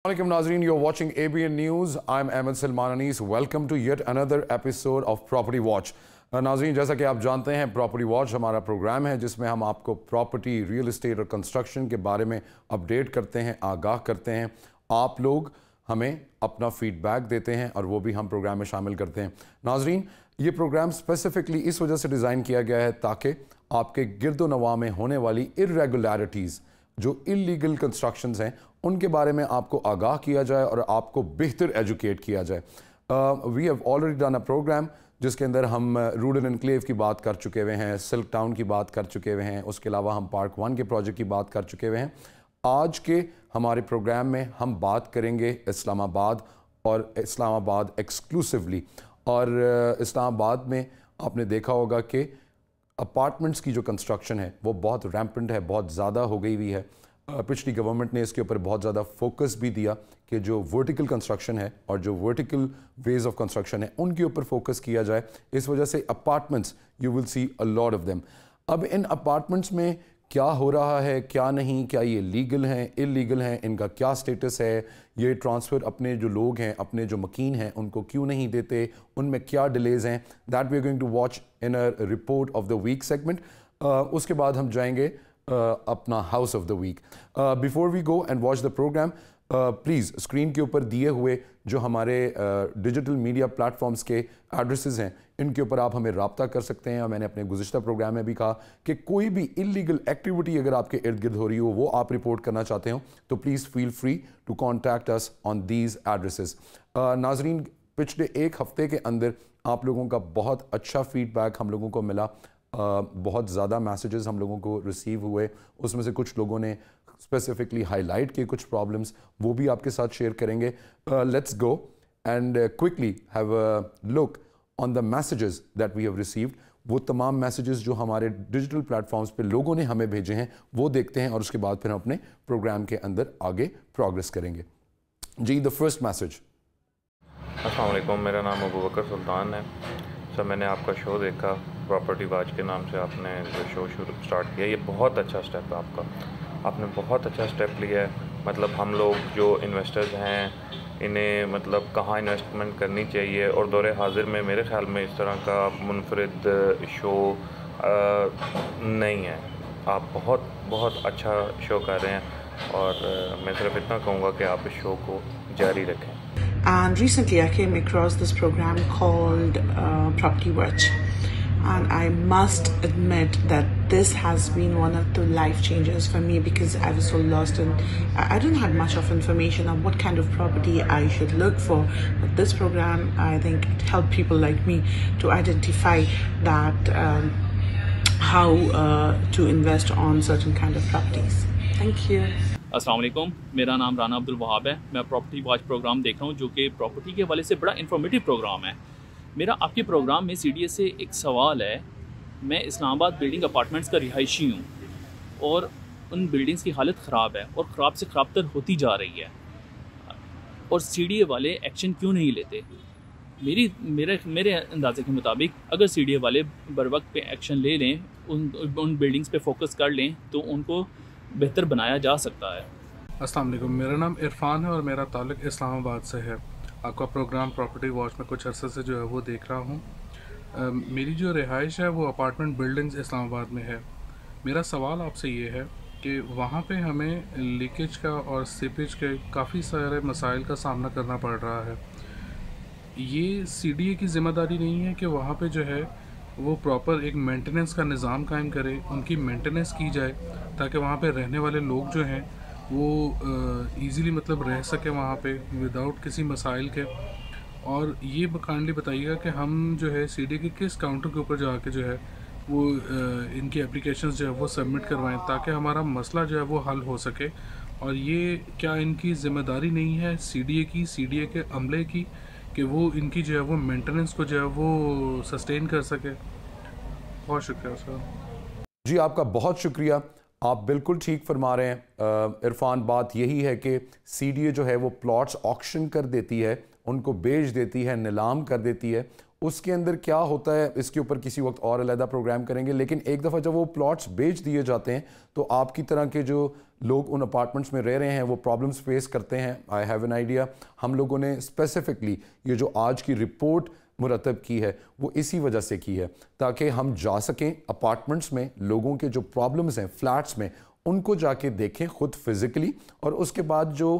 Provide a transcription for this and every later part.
Assalamualaikum Nazreen, are watching ABN News. I'm Ahmed Salman Anis. Welcome to yet another episode of Property Watch. नाजरीन uh, जैसा कि आप जानते हैं Property watch हमारा प्रोग्राम है जिसमें हम आपको प्रॉपर्टी रियल इस्टेट और कंस्ट्रक्शन के बारे में अपडेट करते हैं आगाह करते हैं आप लोग हमें अपना फीडबैक देते हैं और वो भी हम प्रोग्राम में शामिल करते हैं नाजरीन ये प्रोग्राम स्पेसिफिकली इस वजह से डिज़ाइन किया गया है ताकि आपके गिरदो नवा में होने वाली इरेगुलरिटीज़ जो इलीगल कंस्ट्रक्शंस हैं उनके बारे में आपको आगाह किया जाए और आपको बेहतर एजुकेट किया जाए we have already done a program जिसके अंदर हम रूरल इनक्लेव की बात कर चुके हुए हैं सिल्क टाउन की बात कर चुके हुए हैं उसके अलावा हम पार्क वन के प्रोजेक्ट की बात कर चुके हुए हैं आज के हमारे प्रोग्राम में हम बात करेंगे इस्लामाबाद और इस्लामाबाद एक्सक्लूसिवली और इस्लामाबाद में आपने देखा होगा कि अपार्टमेंट्स की जो कंस्ट्रक्शन है वो बहुत रैम्पेंट है बहुत ज़्यादा हो गई हुई है पिछली गवर्नमेंट ने इसके ऊपर बहुत ज़्यादा फोकस भी दिया कि जो वर्टिकल कंस्ट्रक्शन है और जो वर्टिकल वेज ऑफ कंस्ट्रक्शन है उनके ऊपर फोकस किया जाए इस वजह से apartments you will see a lot of them अब इन अपार्टमेंट्स में क्या हो रहा है क्या नहीं क्या ये लीगल हैं इलीगल हैं इनका क्या स्टेटस है ये ट्रांसफ़र अपने जो लोग हैं अपने जो मकीन हैं उनको क्यों नहीं देते उनमें क्या डिलेज़ हैं that we are going to watch in a report of the week segment उसके बाद हम जाएंगे uh, अपना house of the week before we go and watch the program please screen के ऊपर दिए हुए जो हमारे डिजिटल मीडिया प्लेटफॉर्म्स के एड्रेसेस हैं इनके ऊपर आप हमें रबता कर सकते हैं और मैंने अपने गुजशत प्रोग्राम में भी कहा कि कोई भी इलीगल एक्टिविटी अगर आपके इर्द गिर्द हो रही हो वो आप रिपोर्ट करना चाहते हो तो please feel free to contact us on these addresses नाजरीन पिछले एक हफ्ते के अंदर आप लोगों का बहुत अच्छा फीडबैक हम लोगों को मिला आ, बहुत ज़्यादा मैसेजेस हम लोगों को रिसीव हुए उसमें से कुछ लोगों ने स्पेसिफिकली हाईलाइट किए कुछ प्रॉब्लम्स वो भी आपके साथ शेयर करेंगे let's go and quickly have look on the messages that we have received वो तमाम मैसेजेस जो हमारे डिजिटल प्लेटफॉर्म्स पे लोगों ने हमें भेजे हैं वो देखते हैं और उसके बाद फिर हम अपने प्रोग्राम के अंदर आगे प्रोग्रेस करेंगे जी द फर्स्ट मैसेज असलम मेरा नाम अबू बकर सुल्तान है सर मैंने आपका शो देखा प्रॉपर्टी वाच के नाम से आपने जो शो शुरू स्टार्ट किया ये बहुत अच्छा स्टेप है आपका आपने बहुत अच्छा स्टेप लिया है मतलब हम लोग जो इन्वेस्टर्स हैं इन्हें मतलब कहाँ इन्वेस्टमेंट करनी चाहिए और दौर हाजिर में मेरे ख्याल में इस तरह का मुनफरद शो नहीं है आप बहुत बहुत अच्छा शो कर रहे हैं और मैं सिर्फ इतना कहूँगा कि आप इस शो को जारी रखें And recently I came across this program called uh, Property Watch. and I must admit that this has been one of the life changes for me because I was so lost and I didn't have much of information on what kind of property I should look for. But this program, I think, it helped people like me to identify that um, how uh, to invest on certain kind of properties. Thank you. Aslam मेरा नाम राना अब्दुल वहाब है मैं property watch programme देख रहा हूँ जो कि property के हवाले से बड़ा मेरा आपके प्रोग्राम में सी से एक सवाल है मैं इस्लामाबाद बिल्डिंग अपार्टमेंट्स का रिहायशी हूँ और उन बिल्डिंग्स की हालत ख़राब है और ख़राब से खराब तर होती जा रही है और सी वाले एक्शन क्यों नहीं लेते मेरी मेरे मेरे अंदाजे के मुताबिक अगर सी वाले बर वक्त पे एक्शन ले लें उन उन बिल्डिंग्स पे फोकस कर लें तो उनको बेहतर बनाया जा सकता है असलम मेरा नाम इरफान है और मेरा ताल्लुक इस्लामाबाद से है आपका प्रोग्राम प्रॉपर्टी वॉच में कुछ अरसे से जो है वो देख रहा हूँ मेरी जो रिहाइश है वो अपार्टमेंट बिल्डिंग्स इस्लामाबाद में है मेरा सवाल आपसे ये है कि वहाँ पे हमें लीकेज का और सीपेज के काफ़ी सारे मसाइल का सामना करना पड़ रहा है ये सी की ज़िम्मेदारी नहीं है कि वहाँ पर जो है वो प्रॉपर एक मेंटेनेंस का निज़ाम कायम करे उनकी मेंटेनेंस की जाए ताकि वहाँ पे रहने वाले लोग जो हैं वो ईज़िली मतलब रह सके वहाँ पे विदाउट किसी मसाइल के और ये काइंडली बताइएगा कि हम जो है सी के किस काउंटर के ऊपर जाके जो है वो इनकी एप्लीकेशन जो है वो सबमिट करवाएं ताकि हमारा मसला जो है वो हल हो सके और ये क्या इनकी ज़िम्मेदारी नहीं है सी की सी के अमले की कि वो इनकी जो है वो मेंटेनेंस को जो है वो सस्टेन कर सके बहुत शुक्रिया सर जी आपका बहुत शुक्रिया आप बिल्कुल ठीक फरमा रहे हैं इरफान बात यही है कि सी डी ए जो है वो प्लाट्स ऑक्शन कर देती है उनको बेच देती है नीलाम कर देती है उसके अंदर क्या होता है इसके ऊपर किसी वक्त और अलहदा प्रोग्राम करेंगे लेकिन एक दफ़ा जब वो प्लॉट्स बेच दिए जाते हैं तो आपकी तरह के जो लोग उन अपार्टमेंट्स में रह रहे हैं वो प्रॉब्लम्स फेस करते हैं आई हैव एन आइडिया हम लोगों ने स्पेसिफिकली ये जो आज की रिपोर्ट मुरतब की है वो इसी वजह से की है ताकि हम जा सकें अपार्टमेंट्स में लोगों के जो प्रॉब्लम्स हैं फ्लैट्स में उनको जाके देखें ख़ुद फिज़िकली और उसके बाद जो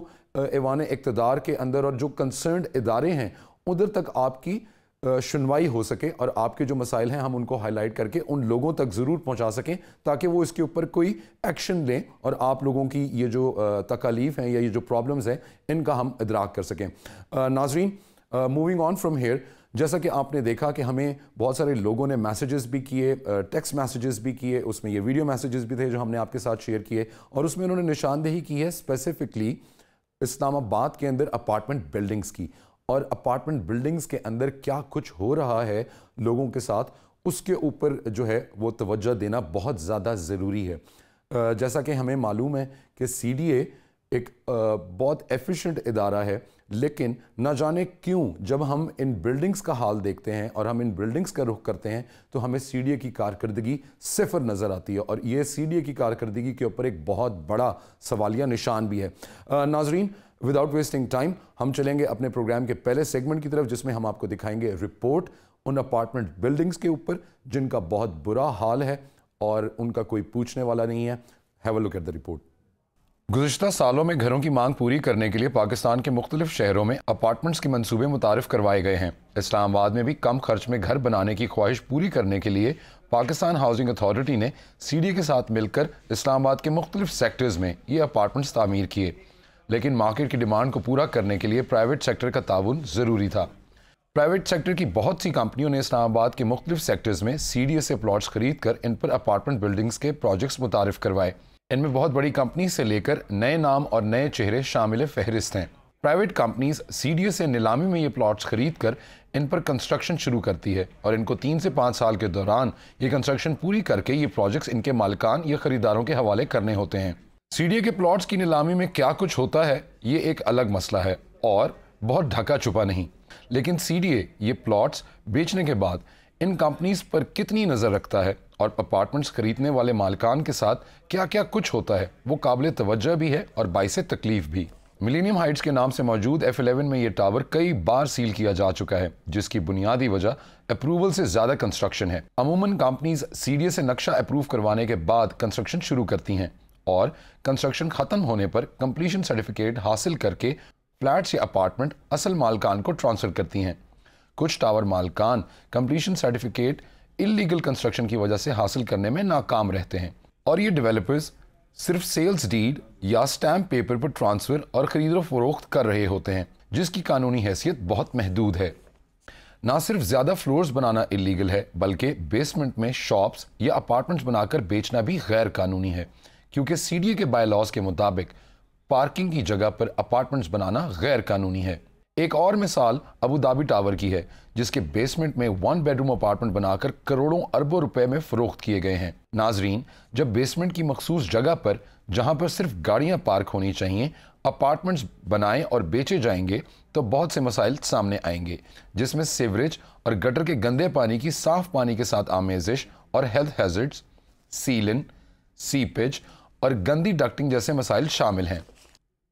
एवान इकतदार के अंदर और जो कंसर्न इदारे हैं उधर तक आपकी सुनवाई हो सके और आपके जो मसाइल हैं हम उनको हाईलाइट करके उन लोगों तक ज़रूर पहुंचा सकें ताकि वो इसके ऊपर कोई एक्शन लें और आप लोगों की ये जो तकालीफ हैं या ये जो प्रॉब्लम्स हैं इनका हम इदराक कर सकें नाजरीन मूविंग ऑन फ्रॉम हेयर जैसा कि आपने देखा कि हमें बहुत सारे लोगों ने मैसेजेस भी किए टेक्स्ट मैसेजेस भी किए उसमें ये वीडियो मैसेजेस भी थे जो हमने आपके साथ शेयर किए और उसमें उन्होंने निशानदेही की है स्पेसिफिकली इस्लामाबाद के अंदर अपार्टमेंट बिल्डिंग्स की और अपार्टमेंट बिल्डिंग्स के अंदर क्या कुछ हो रहा है लोगों के साथ उसके ऊपर जो है वो तवज्जो देना बहुत ज़्यादा ज़रूरी है जैसा कि हमें मालूम है कि सी एक बहुत एफिशिएंट इदारा है लेकिन ना जाने क्यों जब हम इन बिल्डिंग्स का हाल देखते हैं और हम इन बिल्डिंग्स का रुख करते हैं तो हमें सी की कारकर्दगी सिफर नज़र आती है और ये सी की कारकर्दगी के ऊपर एक बहुत बड़ा सवालिया निशान भी है नाजरीन विदाउट वेस्टिंग टाइम हम चलेंगे अपने प्रोग्राम के पहले सेगमेंट की तरफ जिसमें हम आपको दिखाएंगे रिपोर्ट उन अपार्टमेंट बिल्डिंग्स के ऊपर जिनका बहुत बुरा हाल है और उनका कोई पूछने वाला नहीं है have a look at the report गुजशत सालों में घरों की मांग पूरी करने के लिए पाकिस्तान के मुख्तलिफ शहरों में अपार्टमेंट्स के मनसूबे मुतारफ करवाए गए हैं इस्लामाबाद में भी कम खर्च में घर बनाने की ख्वाहिश पूरी करने के लिए पाकिस्तान हाउसिंग अथॉरिटी ने सी डी के साथ मिलकर इस्लामाबाद के मुख्तलिफ सेक्टर्स में ये अपार्टमेंट्स तामीर किए लेकिन मार्केट की डिमांड को पूरा करने के लिए प्राइवेट सेक्टर का ताउन ज़रूरी था प्राइवेट सेक्टर की बहुत सी कंपनियों ने इस्लामाबाद के मुख्तलिफ सेक्टर्स में सी डी ए से प्लाट्स खरीद कर इन पर अपार्टमेंट बिल्डिंग्स के प्रोजेक्ट्स मुतारफ करवाए इनमें बहुत बड़ी कंपनी से लेकर नए नाम और नए चेहरे शामिल फहरिस्त हैं प्राइवेट कंपनीज सी से नीलामी में ये प्लॉट्स खरीद कर इन पर कंस्ट्रक्शन शुरू करती है और इनको तीन से पाँच साल के दौरान ये कंस्ट्रक्शन पूरी करके ये प्रोजेक्ट्स इनके मालकान या ख़रीदारों के हवाले करने होते हैं सी के प्लॉट्स की नीलामी में क्या कुछ होता है ये एक अलग मसला है और बहुत ढका छुपा नहीं लेकिन सी ये प्लॉट्स बेचने के बाद इन कंपनीज पर कितनी नज़र रखता है और अपार्टमेंट्स खरीदने वाले मालकान के साथ क्या क्या कुछ होता है वो काबिल तवज्जो भी है और बाइस तकलीफ भी मिलेनियम हाइट्स के नाम से मौजूद एफ एलेवन में यह टावर कई बार सील किया जा चुका है जिसकी बुनियादी वजह अप्रूवल से ज़्यादा कंस्ट्रक्शन है अमूमन कंपनीज सीडीए से नक्शा अप्रूव करवाने के बाद कंस्ट्रक्शन शुरू करती हैं और कंस्ट्रक्शन ख़त्म होने पर कंप्लीशन सर्टिफिकेट हासिल करके फ्लैट्स या अपार्टमेंट असल मालकान को ट्रांसफ़र करती हैं कुछ टावर मालकान कंप्लीशन सर्टिफिकेट इलीगल कंस्ट्रक्शन की वजह से हासिल करने में नाकाम रहते हैं और ये डेवलपर्स सिर्फ सेल्स डीड या स्टैम्प पेपर पर ट्रांसफ़र और ख़रीदो फरोख्त कर रहे होते हैं जिसकी कानूनी हैसियत बहुत महदूद है ना सिर्फ ज़्यादा फ्लोर्स बनाना इलीगल है बल्कि बेसमेंट में शॉप्स या अपार्टमेंट्स बनाकर बेचना भी गैर कानूनी है क्योंकि सी डी ए के बायलॉज के मुताबिक पार्किंग की जगह पर अपार्टमेंट्स बनाना गैर कानूनी है एक और मिसाल अबू धाबी टावर की है जिसके बेसमेंट में वन बेडरूम अपार्टमेंट बनाकर करोड़ों अरबों रुपए में फरोख्त किए गए हैं नाजरीन जब बेसमेंट की मखसूस जगह पर जहां पर सिर्फ गाड़ियां पार्क होनी चाहिए अपार्टमेंट्स बनाए और बेचे जाएंगे तो बहुत से मसाइल सामने आएंगे जिसमें सीवरेज और गटर के गंदे पानी की साफ पानी के साथ आमेजिश और हेल्थ हैजर्ड्स सीलिन सीपेज और गंदी डक्टिंग जैसे मसाइल शामिल हैं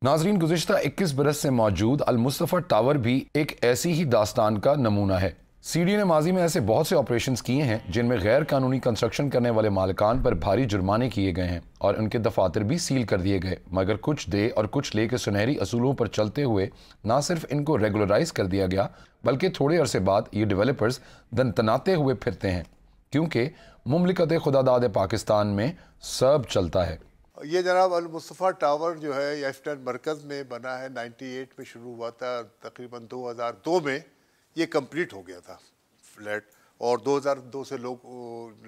नाजरीन गुजशत 21 बरस से मौजूद अलमुस्तफ़ा टावर भी एक ऐसी ही दास्तान का नमूना है सी डी ने माजी में ऐसे बहुत से ऑपरेशन किए हैं जिनमें गैर कानूनी कंस्ट्रक्शन करने वाले मालकान पर भारी जुर्माने किए गए हैं और उनके दफातर भी सील कर दिए गए मगर कुछ दे और कुछ ले के सुनहरी असूलों पर चलते हुए ना सिर्फ इनको रेगुलराइज कर दिया गया बल्कि थोड़े अरसे बाद ये डिवेलपर्स दनतनाते हुए फिरते हैं क्योंकि मुमलिकत खुदादाद पाकिस्तान में सब चलता है ये जनाब अलमुस्तफ़ा टावर जो है एफ्टन मरकज़ में बना है 98 में शुरू हुआ था तकरीबन 2002 में ये कंप्लीट हो गया था फ्लैट और 2002 से लोग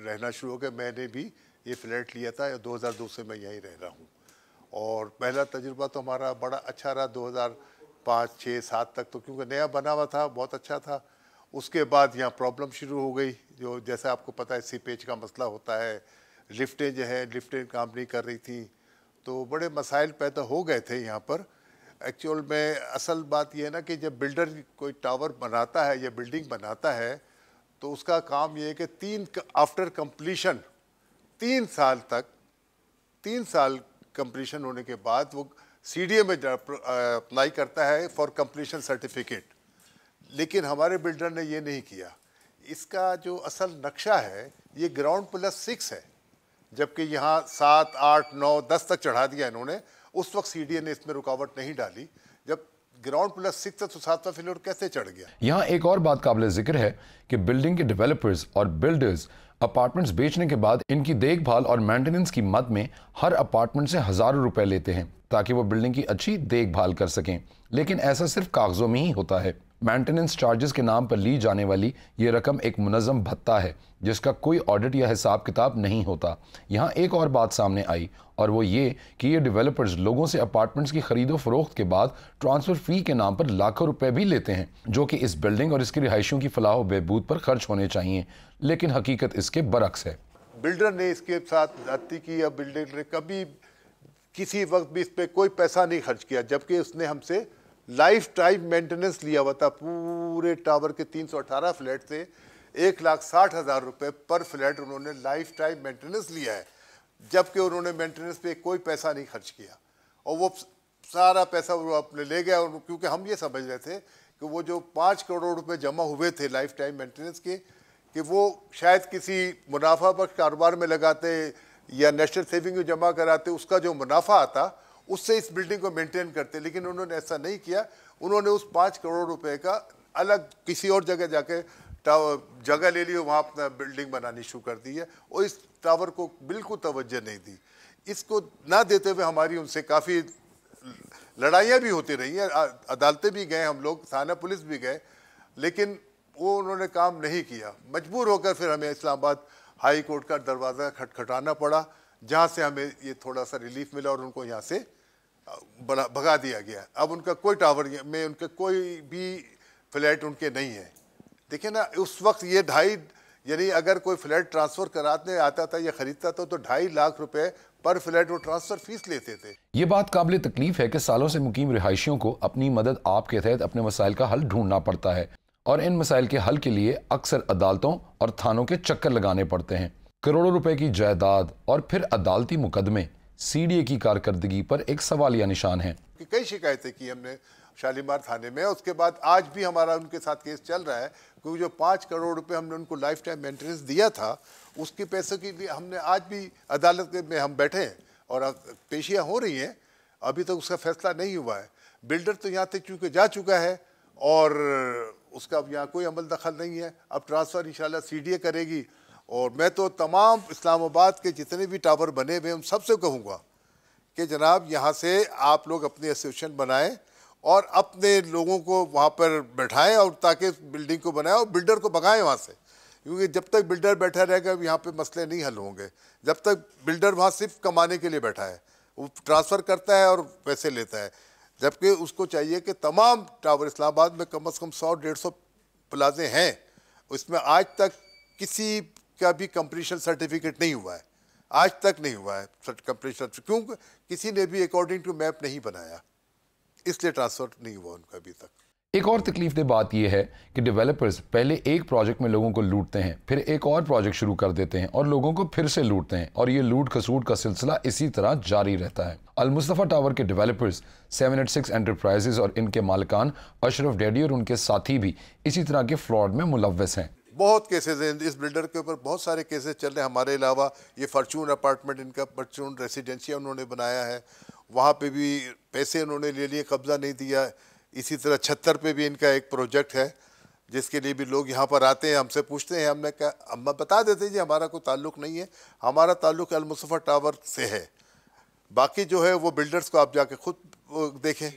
रहना शुरू हो गए मैंने भी ये फ्लैट लिया था 2002 से मैं यहीं रह रहा हूँ और पहला तजुर्बा तो हमारा बड़ा अच्छा रहा 2005 छः सात तक तो क्योंकि नया बना हुआ था बहुत अच्छा था उसके बाद यहाँ प्रॉब्लम शुरू हो गई जो जैसे आपको पता है सीपेज का मसला होता है लिफ्टें जो है लिफ्टें काम नहीं कर रही थी तो बड़े मसाइल पैदा हो गए थे यहाँ पर एक्चुअल में असल बात यह है ना कि जब बिल्डर कोई टावर बनाता है या बिल्डिंग बनाता है तो उसका काम ये है कि तीन आफ्टर कम्प्लीशन तीन साल तक तीन साल कम्प्लीशन होने के बाद वो सी डी ए में अप्लाई करता है फॉर कम्प्लीशन सर्टिफिकेट लेकिन हमारे बिल्डर ने ये नहीं किया इसका जो असल नक्शा है ये ग्राउंड प्लस सिक्स है जबकि यहाँ सात आठ नौ दस तक चढ़ा दिया इन्होंने उस वक्त सी ने इसमें रुकावट नहीं डाली जब ग्राउंड प्लस सिक्स तो सातवा फ्लोर कैसे चढ़ गया यहाँ एक और बात काबिल जिक्र है कि बिल्डिंग के डेवलपर्स और बिल्डर्स अपार्टमेंट्स बेचने के बाद इनकी देखभाल और मेंटेनेंस की मद में हर अपार्टमेंट से हज़ारों रुपए लेते हैं ताकि वो बिल्डिंग की अच्छी देखभाल कर सकें लेकिन ऐसा सिर्फ कागज़ों में ही होता है मेंटेनेंस चार्जेस के नाम पर ली जाने वाली ये रकम एक मुनज़म भत्ता है जिसका कोई ऑडिट या हिसाब किताब नहीं होता यहाँ एक और बात सामने आई और वो ये कि ये डेवलपर्स लोगों से अपार्टमेंट्स की खरीदो फरोख्त के बाद ट्रांसफ़र फ़ी के नाम पर लाखों रुपए भी लेते हैं जो कि इस बिल्डिंग और इसकी रिहायशियों की फलाह बहबूद पर खर्च होने चाहिए लेकिन हकीकत इसके बरक्स है बिल्डर ने इसके साथ की या बिल्डर ने कभी किसी वक्त भी इस पर कोई पैसा नहीं खर्च किया जबकि उसने हमसे लाइफ टाइम मेंटेनेंस लिया हुआ था पूरे टावर के 318 फ्लैट से एक लाख साठ हज़ार रुपये पर फ्लैट उन्होंने लाइफ टाइम मेंटेनेंस लिया है जबकि उन्होंने मेंटेनेंस पे कोई पैसा नहीं खर्च किया और वो सारा पैसा वो अपने ले गया और क्योंकि हम ये समझ रहे थे कि वो जो पाँच करोड़ रुपये जमा हुए थे लाइफ टाइम मेंटेनेंस के कि वो शायद किसी मुनाफा बख्श कारोबार में लगाते या नेशनल सेविंग में जमा कराते उसका जो मुनाफा आता उससे इस बिल्डिंग को मेंटेन करते लेकिन उन्होंने ऐसा नहीं किया उन्होंने उस पाँच करोड़ रुपए का अलग किसी और जगह जाके जगह ले ली वहाँ अपना बिल्डिंग बनानी शुरू कर दी है और इस टावर को बिल्कुल तवज्जो नहीं दी इसको ना देते हुए हमारी उनसे काफ़ी लड़ाइयाँ भी होती रही हैं अदालतें भी गए हम लोग थाना पुलिस भी गए लेकिन वो उन्होंने काम नहीं किया मजबूर होकर फिर हमें इस्लामाबाद हाई कोर्ट का दरवाज़ा खटखटाना पड़ा जहाँ से हमें ये थोड़ा सा रिलीफ मिला और उनको यहाँ से बड़ा भगा दिया गया अब उनका कोई टावर में उनका कोई भी फ्लैट उनके नहीं है देखिए ना उस वक्त ये ढाई यानी अगर कोई फ्लैट ट्रांसफ़र कराने आता था या ख़रीदता था तो ढाई लाख रुपए पर फ्लैट वो ट्रांसफ़र फीस लेते थे ये बात काबिल तकलीफ है कि सालों से मुकीम रिहायशियों को अपनी मदद आपके तहत अपने मसाइल का हल ढूंढना पड़ता है और इन मसाइल के हल के लिए अक्सर अदालतों और थानों के चक्कर लगाने पड़ते हैं करोड़ों रुपए की जायदाद और फिर अदालती मुकदमे सीडीए की कारकर्दगी पर एक सवालिया निशान है कई शिकायतें की हमने शालीमार थाने में उसके बाद आज भी हमारा उनके साथ केस चल रहा है क्योंकि जो पाँच करोड़ रुपए हमने उनको लाइफ टाइम मेंटेनेंस दिया था उसके पैसे के लिए हमने आज भी अदालत में हम बैठे हैं और पेशियाँ हो रही हैं अभी तक तो उसका फैसला नहीं हुआ है बिल्डर तो यहाँ तक चूँकि जा चुका है और उसका अब यहाँ कोई अमल दखल नहीं है अब ट्रांसफ़र डी ए करेगी और मैं तो तमाम इस्लामाबाद के जितने भी टावर बने हुए उन सबसे कहूँगा कि जनाब यहाँ से आप लोग अपने एसोसिएशन बनाएं और अपने लोगों को वहाँ पर बैठाएं और ताकि बिल्डिंग को बनाएं और बिल्डर को भगाएं वहाँ से क्योंकि जब तक बिल्डर बैठा रहेगा यहाँ पे मसले नहीं हल होंगे जब तक बिल्डर वहाँ सिर्फ कमाने के लिए बैठा है वो ट्रांसफ़र करता है और पैसे लेता है जबकि उसको चाहिए कि तमाम टावर इस्लामाबाद में कम अज़ कम सौ डेढ़ सौ प्लाजे हैं उसमें आज तक किसी का भी कंप्लीशन सर्टिफिकेट नहीं हुआ है आज तक नहीं हुआ है कंप्लीशन क्योंकि किसी ने भी अकॉर्डिंग टू मैप नहीं बनाया इसलिए ट्रांसफ़र नहीं हुआ उनका अभी तक एक और तकलीफ दे बात यह है कि डेवलपर्स पहले एक प्रोजेक्ट में लोगों को लूटते हैं फिर एक और प्रोजेक्ट शुरू कर देते हैं और लोगों को फिर से लूटते हैं और ये लूट खसूट का सिलसिला इसी तरह जारी रहता है अलमुस्तफ़ा टावर के डेवलपर्स सेवन एट सिक्स और इनके मालकान अशरफ डेडी और उनके साथी भी इसी तरह के फ्रॉड में मुलवस हैं बहुत केसेज हैं इस बिल्डर के ऊपर बहुत सारे केसेज चल रहे हैं हमारे अलावा ये फॉर्चून अपार्टमेंट इनका फॉर्चून रेसिडेंशिया उन्होंने बनाया है वहाँ पे भी पैसे उन्होंने ले लिए कब्ज़ा नहीं दिया इसी तरह छत्तर पे भी इनका एक प्रोजेक्ट है जिसके लिए भी लोग यहाँ पर आते हैं हमसे पूछते हैं हमने क्या हम बता देते हैं जी हमारा कोई ताल्लुक नहीं है हमारा ताल्लुक अलमुसफ़र टावर से है बाकी जो है वो बिल्डर्स को आप जाके खुद देखें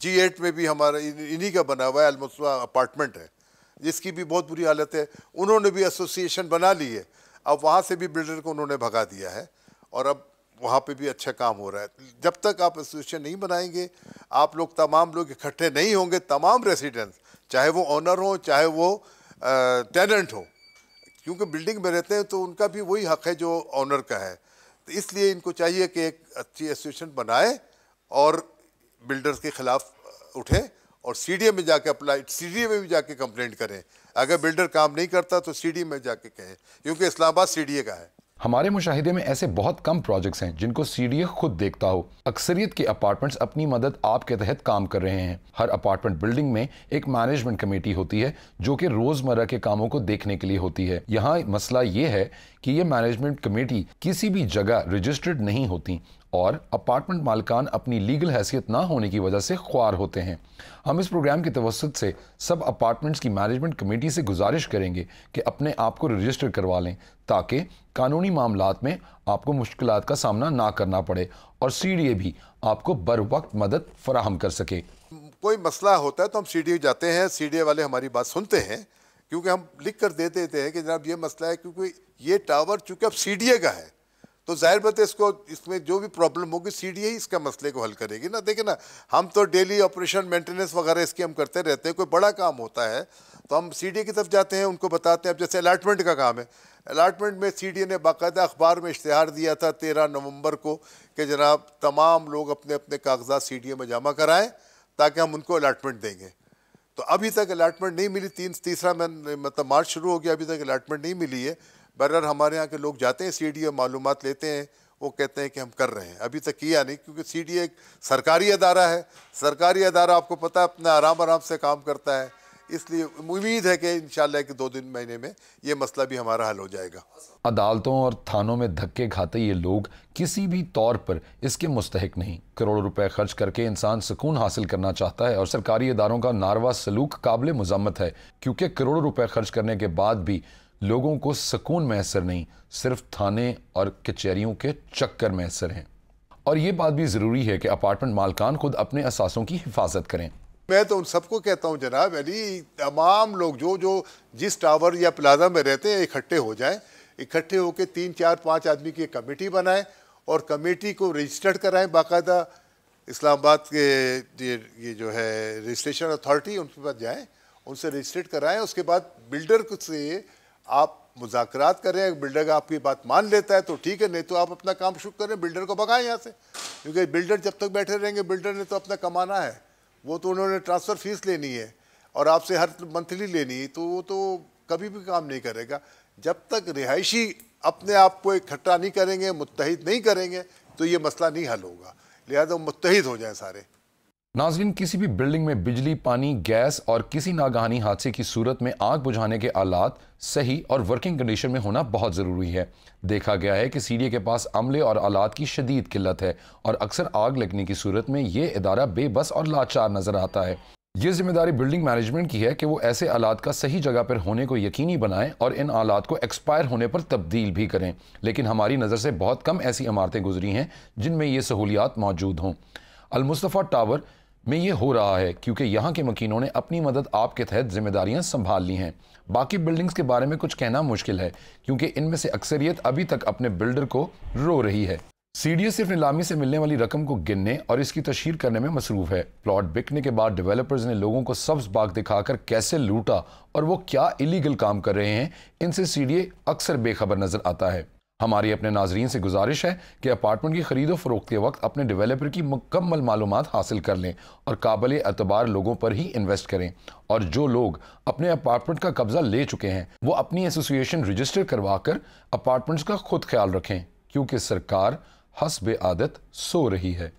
जी एट में भी हमारा इन्हीं का बना हुआ है अलमुसफ़ा अपार्टमेंट है जिसकी भी बहुत बुरी हालत है उन्होंने भी एसोसिएशन बना ली है अब वहाँ से भी बिल्डर को उन्होंने भगा दिया है और अब वहाँ पे भी अच्छा काम हो रहा है जब तक आप एसोसिएशन नहीं बनाएंगे आप लोग तमाम लोग इकट्ठे नहीं होंगे तमाम रेसिडेंट्स चाहे वो ऑनर हो चाहे वो टेनेंट हो क्योंकि बिल्डिंग में रहते हैं तो उनका भी वही हक है जो ऑनर का है तो इसलिए इनको चाहिए कि एक अच्छी एसोसिएशन बनाए और बिल्डर्स के ख़िलाफ़ उठे और सी में जाके अप्लाई सी में भी जाके कंप्लेंट करें अगर बिल्डर काम नहीं करता तो सी में जाके कहें क्योंकि इस्लामाबाद सी का है हमारे मुशाहिदे में ऐसे बहुत कम प्रोजेक्ट्स हैं जिनको सी खुद देखता हो अक्सरियत के अपार्टमेंट्स अपनी मदद आपके तहत काम कर रहे हैं हर अपार्टमेंट बिल्डिंग में एक मैनेजमेंट कमेटी होती है जो कि रोज़मर्रा के कामों को देखने के लिए होती है यहाँ मसला ये है कि ये मैनेजमेंट कमेटी किसी भी जगह रजिस्टर्ड नहीं होती और अपार्टमेंट मालकान अपनी लीगल हैसियत ना होने की वजह से ख्वार होते हैं हम इस प्रोग्राम के तवसत से सब अपार्टमेंट्स की मैनेजमेंट कमेटी से गुजारिश करेंगे कि अपने आप को रजिस्टर करवा लें ताकि कानूनी मामला में आपको मुश्किल का सामना ना करना पड़े और सी डी ए भी आपको बर वक्त मदद फराहम कर सके कोई मसला होता है तो हम सी डी ए जाते हैं सी डी ए वाले हमारी बात सुनते हैं क्योंकि हम लिख कर दे देते हैं कि जनाब ये मसला है क्योंकि ये टावर चूंकि अब सी डी ए का है तो जाहिर बात है इसको इसमें जो भी प्रॉब्लम होगी सी डी इसका मसले को हल करेगी ना देखिए ना हम तो डेली ऑपरेशन मेंटेनेंस वगैरह इसकी हम करते रहते हैं कोई बड़ा काम होता है तो हम सी की तरफ जाते हैं उनको बताते हैं अब जैसे अलाटमेंट का काम है अलाटमेंट में सी ने बाकायदा अखबार में इश्तहार दिया था तेरह नवंबर को कि जनाब तमाम लोग अपने अपने कागजात सी में जमा कराएँ ताकि हम उनको अलाटमेंट देंगे तो अभी तक अलाटमेंट नहीं मिली तीन तीसरा मतलब मार्च शुरू हो गया अभी तक अलाटमेंट नहीं मिली है बहरहाल हमारे यहाँ के लोग जाते हैं सी डी मालूम लेते हैं वो कहते हैं कि हम कर रहे हैं अभी तक किया नहीं क्योंकि सी डी एक सरकारी अदारा है सरकारी अदारा आपको पता है अपना आराम आराम से काम करता है इसलिए उम्मीद है कि इन कि दो दिन महीने में ये मसला भी हमारा हल हो जाएगा अदालतों और थानों में धक्के खाते ये लोग किसी भी तौर पर इसके मुस्तक नहीं करोड़ों रुपए खर्च करके इंसान सुकून हासिल करना चाहता है और सरकारी इदारों का नारवा सलूक काबिल मजम्मत है क्योंकि करोड़ों रुपए खर्च करने के बाद भी लोगों को सुकून मैसर नहीं सिर्फ थाने और कचहरियों के चक्कर मैसर हैं और ये बात भी ज़रूरी है कि अपार्टमेंट मालकान खुद अपने असासों की हिफाजत करें मैं तो उन सबको कहता हूँ जनाब अली तमाम लोग जो जो जिस टावर या प्लाजा में रहते हैं इकट्ठे हो जाए इकट्ठे होकर तीन चार पाँच आदमी की कमेटी बनाए और कमेटी को रजिस्टर्ड कराएं बाकायदा इस्लामाबाद के ये, ये जो है रजिस्ट्रेशन अथॉरिटी उनके पास जाएं उनसे रजिस्टर्ड कराएं उसके बाद बिल्डर से आप कर रहे हैं बिल्डर का आपकी बात मान लेता है तो ठीक है नहीं तो आप अपना काम शुरू करें बिल्डर को भगाएं यहाँ से क्योंकि बिल्डर जब तक बैठे रहेंगे बिल्डर ने तो अपना कमाना है वो तो उन्होंने ट्रांसफ़र फीस लेनी है और आपसे हर मंथली लेनी है तो वो तो कभी भी काम नहीं करेगा जब तक रिहायशी अपने आप को इकट्ठा नहीं करेंगे मुतहद नहीं करेंगे तो ये मसला नहीं हल होगा लिहाजा मुतहद हो जाए सारे नाजरीन किसी भी बिल्डिंग में बिजली पानी गैस और किसी नागहानी हादसे की सूरत में आग बुझाने के आलात सही और वर्किंग कंडीशन में होना बहुत ज़रूरी है देखा गया है कि सीढ़ी के पास अमले और आलात की शदीद किल्लत है और अक्सर आग लगने की सूरत में ये इदारा बेबस और लाचार नज़र आता है ये जिम्मेदारी बिल्डिंग मैनेजमेंट की है कि वो ऐसे आलात का सही जगह पर होने को यकीनी बनाएं और इन आलात को एक्सपायर होने पर तब्दील भी करें लेकिन हमारी नज़र से बहुत कम ऐसी इमारतें गुजरी हैं जिनमें ये सहूलियात मौजूद हों अलमुस्तफ़ा टावर में ये हो रहा है क्योंकि यहाँ के मकीनों ने अपनी मदद आपके तहत जिम्मेदारियाँ संभाल ली हैं बाकी बिल्डिंग्स के बारे में कुछ कहना मुश्किल है क्योंकि इनमें से अक्सरियत अभी तक अपने बिल्डर को रो रही है सीडीए सिर्फ नीलामी से मिलने वाली रकम को गिनने और इसकी तशहर करने में मसरूफ है प्लॉट बिकने के बाद डेवलपर्स ने लोगों को सब्ज बाग दिखाकर कैसे लूटा और वो क्या इलीगल काम कर रहे हैं इनसे सीडीए अक्सर बेखबर नजर आता है हमारी अपने नाजरीन से गुजारिश है कि अपार्टमेंट की खरीदो फरोख्त के वक्त अपने डेवलपर की मुकम्मल मालूम हासिल कर लें और काबिल एतबार लोगों पर ही इन्वेस्ट करें और जो लोग अपने अपार्टमेंट का कब्जा ले चुके हैं वो अपनी एसोसिएशन रजिस्टर करवा कर अपार्टमेंट्स का खुद ख्याल रखें क्योंकि सरकार हसब आदत सो रही है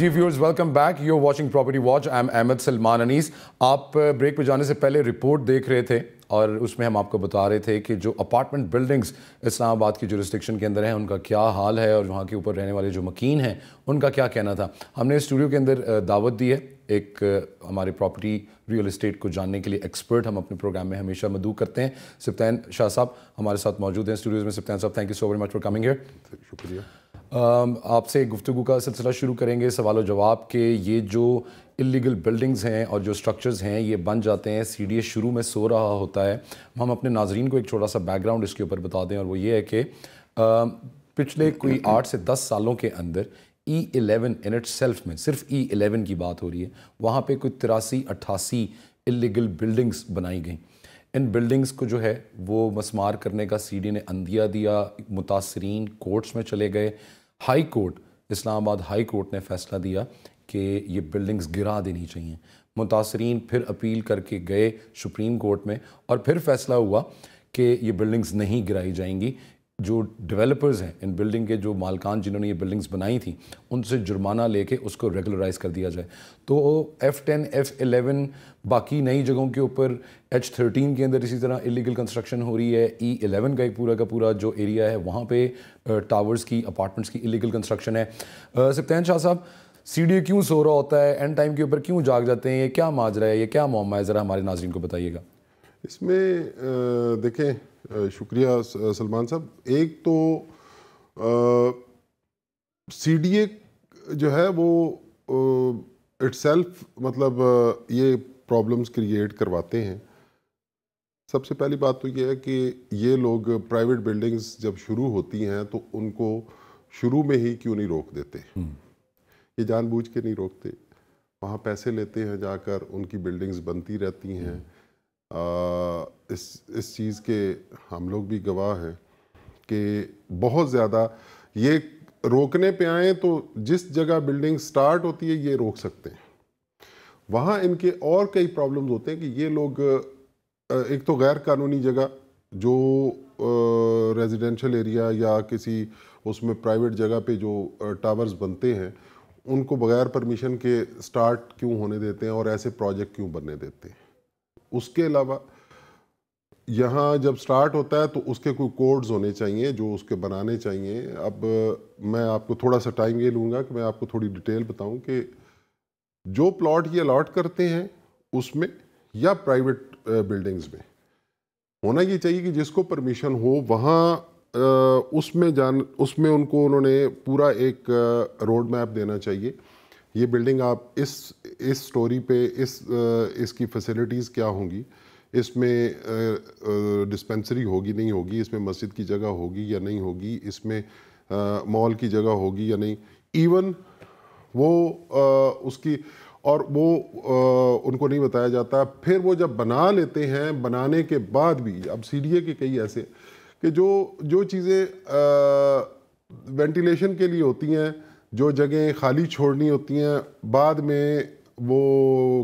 जी viewers welcome back you are watching Property Watch I am Ahmed Salman Anees आप ब्रेक uh, पर जाने से पहले रिपोर्ट देख रहे थे और उसमें हम आपको बता रहे थे कि जो अपार्टमेंट बिल्डिंग्स इस्लामाबाद की जुरिस्टिक्शन के अंदर हैं उनका क्या हाल है और वहाँ के ऊपर रहने वाले जो मकीन हैं उनका क्या कहना था हमने स्टूडियो के अंदर uh, दावत दी है एक uh, हमारे प्रॉपर्टी रियल इस्टेट को जानने के लिए एक्सपर्ट हम अपने प्रोग्राम में हमेशा मदू करते हैं सिप्तैन शाह साहब हमारे साथ मौजूद हैं स्टूडियोज़ में सिप्तैन साहब thank you so very much for coming है शुक्रिया Um, आपसे गुफ्तु का सिलसिला शुरू करेंगे सवाल जवाब के ये जो इलीगल बिल्डिंग्स हैं और जो स्ट्रक्चर्स हैं ये बन जाते हैं सी डी शुरू में सो रहा होता है हम अपने नाजरन को एक छोटा सा बैकग्राउंड इसके ऊपर बता दें और वो ये है कि um, पिछले कोई आठ से दस सालों के अंदर E eleven in itself में सिर्फ ई e एलेवन की बात हो रही है वहाँ पे कोई तिरासी अट्ठासी इलीगल बिल्डिंग्स बनाई गई इन बिल्डिंग्स को जो है वो मसमार करने का सीडी ने अंदिया दिया मुतासरीन कोर्ट्स में चले गए high court Islamabad high court ने फैसला दिया कि ये बिल्डिंग्स गिरा देनी चाहिए मुतासरीन फिर अपील करके गए सुप्रीम कोर्ट में और फिर फैसला हुआ कि ये बिल्डिंग्स नहीं गिराई जाएंगी जो डेवलपर्स हैं इन बिल्डिंग के जो मालकान जिन्होंने ये बिल्डिंग्स बनाई थी उनसे जुर्माना लेके उसको रेगुलराइज कर दिया जाए तो एफ़ टेन एफ़ एलेवन बाकी नई जगहों के ऊपर एच थर्टीन के अंदर इसी तरह इलीगल कंस्ट्रक्शन हो रही है ई e एलेवन का एक पूरा का पूरा जो एरिया है वहाँ पे टावर्स की अपार्टमेंट्स की इलीगल कंस्ट्रक्शन है सप्तान शाह साहब सी डी क्यों सो रहा होता है एंड टाइम के ऊपर क्यों जाग जाते हैं ये क्या माजरा है ये क्या मामा है ज़रा हमारे नाजरन को बताइएगा इसमें देखें शुक्रिया सलमान साहब एक तो सी डी ए जो है वो इट्सल्फ मतलब ये प्रॉब्लम्स क्रिएट करवाते हैं सबसे पहली बात तो ये है कि ये लोग प्राइवेट बिल्डिंग्स जब शुरू होती हैं तो उनको शुरू में ही क्यों नहीं रोक देते हम्म। ये जानबूझ के नहीं रोकते वहाँ पैसे लेते हैं जाकर उनकी बिल्डिंग्स बनती रहती हैं हम्म। इस इस चीज़ के हम लोग भी गवाह हैं कि बहुत ज़्यादा ये रोकने पे आए तो जिस जगह बिल्डिंग स्टार्ट होती है ये रोक सकते हैं वहाँ इनके और कई प्रॉब्लम्स होते हैं कि ये लोग एक तो गैर कानूनी जगह जो रेजिडेंशियल एरिया या किसी उसमें प्राइवेट जगह पे जो टावर्स बनते हैं उनको बगैर परमिशन के स्टार्ट क्यों होने देते हैं और ऐसे प्रोजेक्ट क्यों बनने देते हैं उसके अलावा यहाँ जब स्टार्ट होता है तो उसके कोई कोड्स होने चाहिए जो उसके बनाने चाहिए अब मैं आपको थोड़ा सा टाइम ये लूँगा कि मैं आपको थोड़ी डिटेल बताऊँ कि जो प्लॉट ये अलाट करते हैं उसमें या प्राइवेट बिल्डिंग्स में होना ये चाहिए कि जिसको परमिशन हो वहाँ उसमें जान उसमें उनको उन्होंने पूरा एक रोड मैप देना चाहिए ये बिल्डिंग आप इस इस स्टोरी पे इस इसकी फैसिलिटीज़ क्या होंगी इसमें डिस्पेंसरी होगी नहीं होगी इसमें मस्जिद की जगह होगी या नहीं होगी इसमें मॉल की जगह होगी या नहीं इवन वो आ, उसकी और वो आ, उनको नहीं बताया जाता फिर वो जब बना लेते हैं बनाने के बाद भी अब सी डी ए के कई ऐसे कि जो जो चीज़ें वेंटिलेशन के लिए होती हैं जो जगहें खाली छोड़नी होती हैं बाद में वो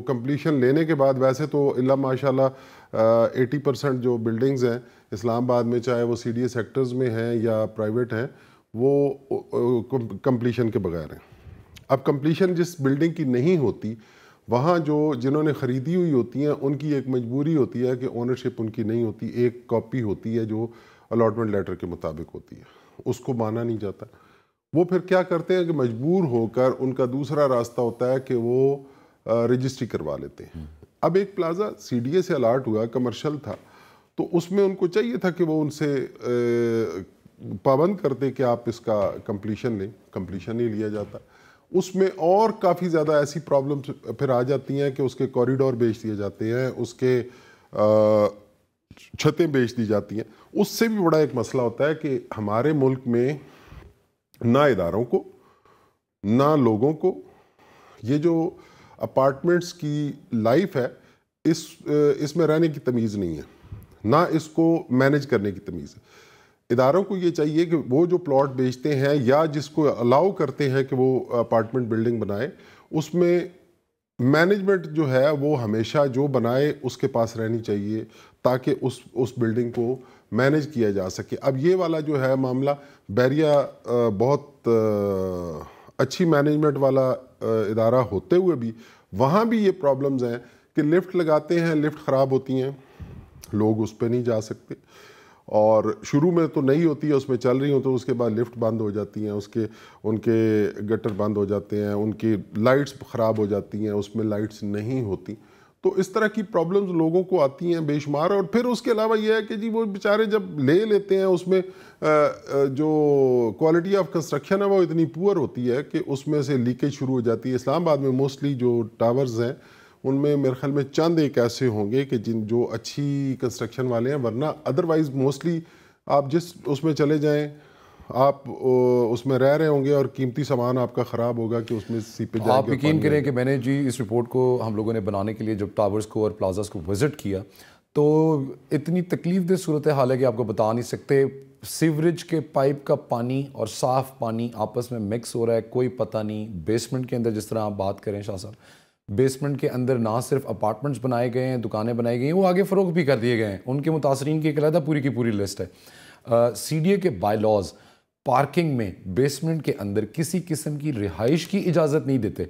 कम्प्लीशन लेने के बाद वैसे तो इला माशा एटी परसेंट जो बिल्डिंग्स हैं इस्लामाबाद में चाहे वो सी डी सेक्टर्स में हैं या प्राइवेट हैं वो कम्पलीशन के बगैर हैं अब कम्प्लीशन जिस बिल्डिंग की नहीं होती वहाँ जो जिन्होंने ख़रीदी हुई होती हैं उनकी एक मजबूरी होती है कि ओनरशिप उनकी नहीं होती एक कॉपी होती है जो अलाटमेंट लेटर के मुताबिक होती है उसको माना नहीं जाता वो फिर क्या करते हैं कि मजबूर होकर उनका दूसरा रास्ता होता है कि वो रजिस्ट्री करवा लेते हैं अब एक प्लाजा सी से अलर्ट हुआ कमर्शल था तो उसमें उनको चाहिए था कि वो उनसे पाबंद करते कि आप इसका कम्प्लीशन लें कम्प्लीशन नहीं लिया जाता उसमें और काफ़ी ज़्यादा ऐसी प्रॉब्लम्स फिर आ जाती हैं कि उसके कॉरिडोर बेच दिए जाते हैं उसके छतें बेच दी जाती हैं उससे भी बड़ा एक मसला होता है कि हमारे मुल्क में ना इदारों को ना लोगों को ये जो अपार्टमेंट्स की लाइफ है इस इसमें रहने की तमीज़ नहीं है ना इसको मैनेज करने की तमीज़ है इदारों को ये चाहिए कि वो जो प्लॉट बेचते हैं या जिसको अलाउ करते हैं कि वो अपार्टमेंट बिल्डिंग बनाए उसमें मैनेजमेंट जो है वो हमेशा जो बनाए उसके पास रहनी चाहिए ताकि उस उस बिल्डिंग को मैनेज किया जा सके अब ये वाला जो है मामला बैरिया बहुत अच्छी मैनेजमेंट वाला इदारा होते हुए भी वहाँ भी ये प्रॉब्लम्स हैं कि लिफ्ट लगाते हैं लिफ्ट ख़राब होती हैं लोग उस पर नहीं जा सकते और शुरू में तो नहीं होती है उसमें चल रही हो तो उसके बाद लिफ्ट बंद हो जाती हैं उसके उनके गटर बंद हो जाते हैं उनकी लाइट्स ख़राब हो जाती हैं उसमें लाइट्स नहीं होती तो इस तरह की प्रॉब्लम्स लोगों को आती हैं बेशुमार और फिर उसके अलावा यह है कि जी वो बेचारे जब ले लेते हैं उसमें जो क्वालिटी ऑफ कंस्ट्रक्शन है वो इतनी पुअर होती है कि उसमें से लीकेज शुरू हो जाती है इस्लामाबाद में मोस्टली जो टावर्स हैं उनमें मेरे ख्याल में चंद एक ऐसे होंगे कि जिन जो अच्छी कंस्ट्रक्शन वाले हैं वरना अदरवाइज़ मोस्टली आप जिस उसमें चले जाएँ आप उसमें रह रहे होंगे और कीमती सामान आपका ख़राब होगा कि उसमें सीपेज आप यकीन करें कि मैंने जी इस रिपोर्ट को हम लोगों ने बनाने के लिए जब टावर्स को और प्लाजाज़ को विज़िट किया तो इतनी तकलीफ दे सूरत हाल है कि आपको बता नहीं सकते सीवरेज के पाइप का पानी और साफ़ पानी आपस में मिक्स हो रहा है कोई पता नहीं बेसमेंट के अंदर जिस तरह आप बात करें शाह साहब बेसमेंट के अंदर ना सिर्फ अपार्टमेंट्स बनाए गए हैं दुकानें बनाई गई हैं वो आगे फ़रोख भी कर दिए गए हैं उनके मुतासरी की एक अलहदा पूरी की पूरी लिस्ट है सी डी ए के बाई लॉज़ पार्किंग में बेसमेंट के अंदर किसी किस्म की रिहाइश की इजाज़त नहीं देते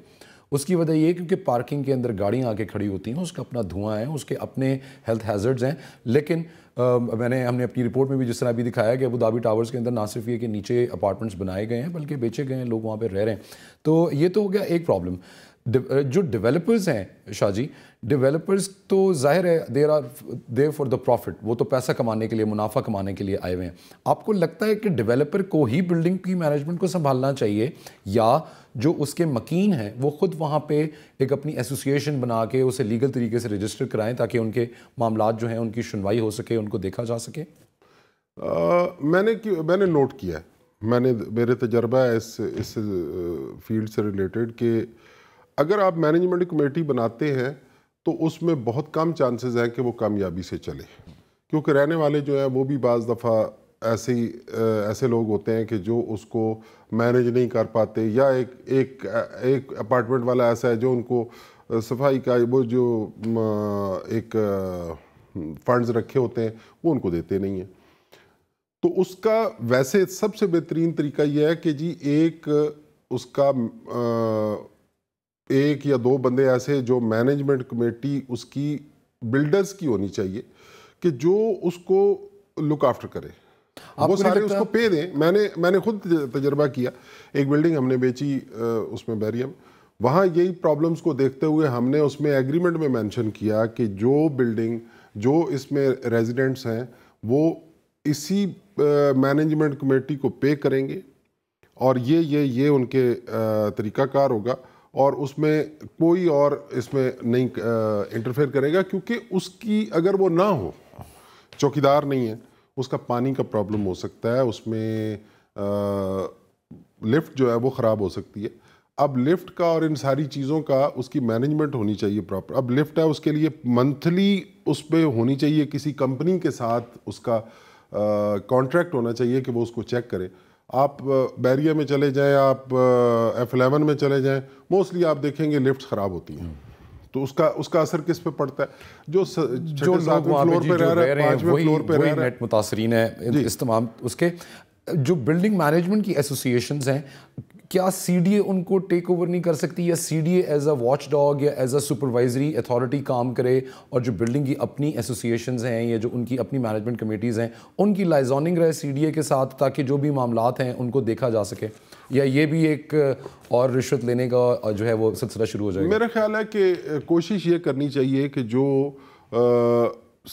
उसकी वजह यह क्योंकि पार्किंग के अंदर गाड़ियाँ आके खड़ी होती हैं उसका अपना धुआं है उसके अपने हेल्थ हैजर्ड्स हैं लेकिन आ, मैंने हमने अपनी रिपोर्ट में भी जिस तरह अभी दिखाया कि वो धाबी टावर्स के अंदर ना सिर्फ ये कि नीचे अपार्टमेंट्स बनाए गए हैं बल्कि बेचे गए हैं लोग वहाँ पर रह रहे हैं तो ये तो हो गया एक प्रॉब्लम Uh, जो डेवलपर्स हैं शाह जी डेवलपर्स तो जाहिर है there are there for the profit वो तो पैसा कमाने के लिए मुनाफा कमाने के लिए आए हुए हैं आपको लगता है कि डेवलपर को ही बिल्डिंग की मैनेजमेंट को संभालना चाहिए या जो उसके मकीन हैं वो ख़ुद वहाँ पे एक अपनी एसोसिएशन बना के उसे लीगल तरीके से रजिस्टर कराएं ताकि उनके मामला जो हैं उनकी सुनवाई हो सके उनको देखा जा सके आ, मैंने मैंने नोट किया मैंने मेरे तजर्बा है इस इस फील्ड से रिलेटेड कि अगर आप मैनेजमेंट कमेटी बनाते हैं तो उसमें बहुत कम चांसेस हैं कि वो कामयाबी से चले क्योंकि रहने वाले जो हैं वो भी बज़ दफ़ा ऐसे ही ऐसे लोग होते हैं कि जो उसको मैनेज नहीं कर पाते या एक एक एक अपार्टमेंट वाला ऐसा है जो उनको सफाई का वो जो एक फंड्स रखे होते हैं वो उनको देते नहीं हैं तो उसका वैसे सबसे बेहतरीन तरीका यह है कि जी एक उसका एक या दो बंदे ऐसे जो मैनेजमेंट कमेटी उसकी बिल्डर्स की होनी चाहिए कि जो उसको लुक आफ्टर करे वो सारे उसको पे दें मैंने मैंने खुद तजर्बा किया एक बिल्डिंग हमने बेची उसमें बैरियम वहाँ यही प्रॉब्लम्स को देखते हुए हमने उसमें एग्रीमेंट में मेंशन किया कि जो बिल्डिंग जो इसमें रेजिडेंट्स हैं वो इसी मैनेजमेंट कमेटी को पे करेंगे और ये ये ये उनके तरीक़ाकार होगा और उसमें कोई और इसमें नहीं इंटरफेयर करेगा क्योंकि उसकी अगर वो ना हो चौकीदार नहीं है उसका पानी का प्रॉब्लम हो सकता है उसमें लिफ्ट जो है वो ख़राब हो सकती है अब लिफ्ट का और इन सारी चीज़ों का उसकी मैनेजमेंट होनी चाहिए प्रॉपर अब लिफ्ट है उसके लिए मंथली उस पर होनी चाहिए किसी कंपनी के साथ उसका कॉन्ट्रैक्ट होना चाहिए कि वो उसको चेक करें आप बैरिया में चले जाएं आप एफ एलेवन में चले जाएं मोस्टली आप देखेंगे लिफ्ट ख़राब होती हैं तो उसका उसका असर किस पे पड़ता है जो स, जो फ्लोर पे रह रहे हैं फ्लोर पे रह रहे हैं मुतासरीन है इस तमाम उसके जो बिल्डिंग मैनेजमेंट की एसोसिएशंस हैं क्या सी उनको टेक ओवर नहीं कर सकती या C D as a watchdog या एज अ सुपरवाइजरी अथॉरिटी काम करे और जो बिल्डिंग की अपनी एसोसिएशन हैं या जो उनकी अपनी मैनेजमेंट कमेटीज़ हैं उनकी लाइजॉनिंग रहे सी के साथ ताकि जो भी मामला हैं उनको देखा जा सके या ये भी एक और रिश्वत लेने का जो है वो सिलसिला शुरू हो जाएगा मेरा ख्याल है कि कोशिश ये करनी चाहिए कि जो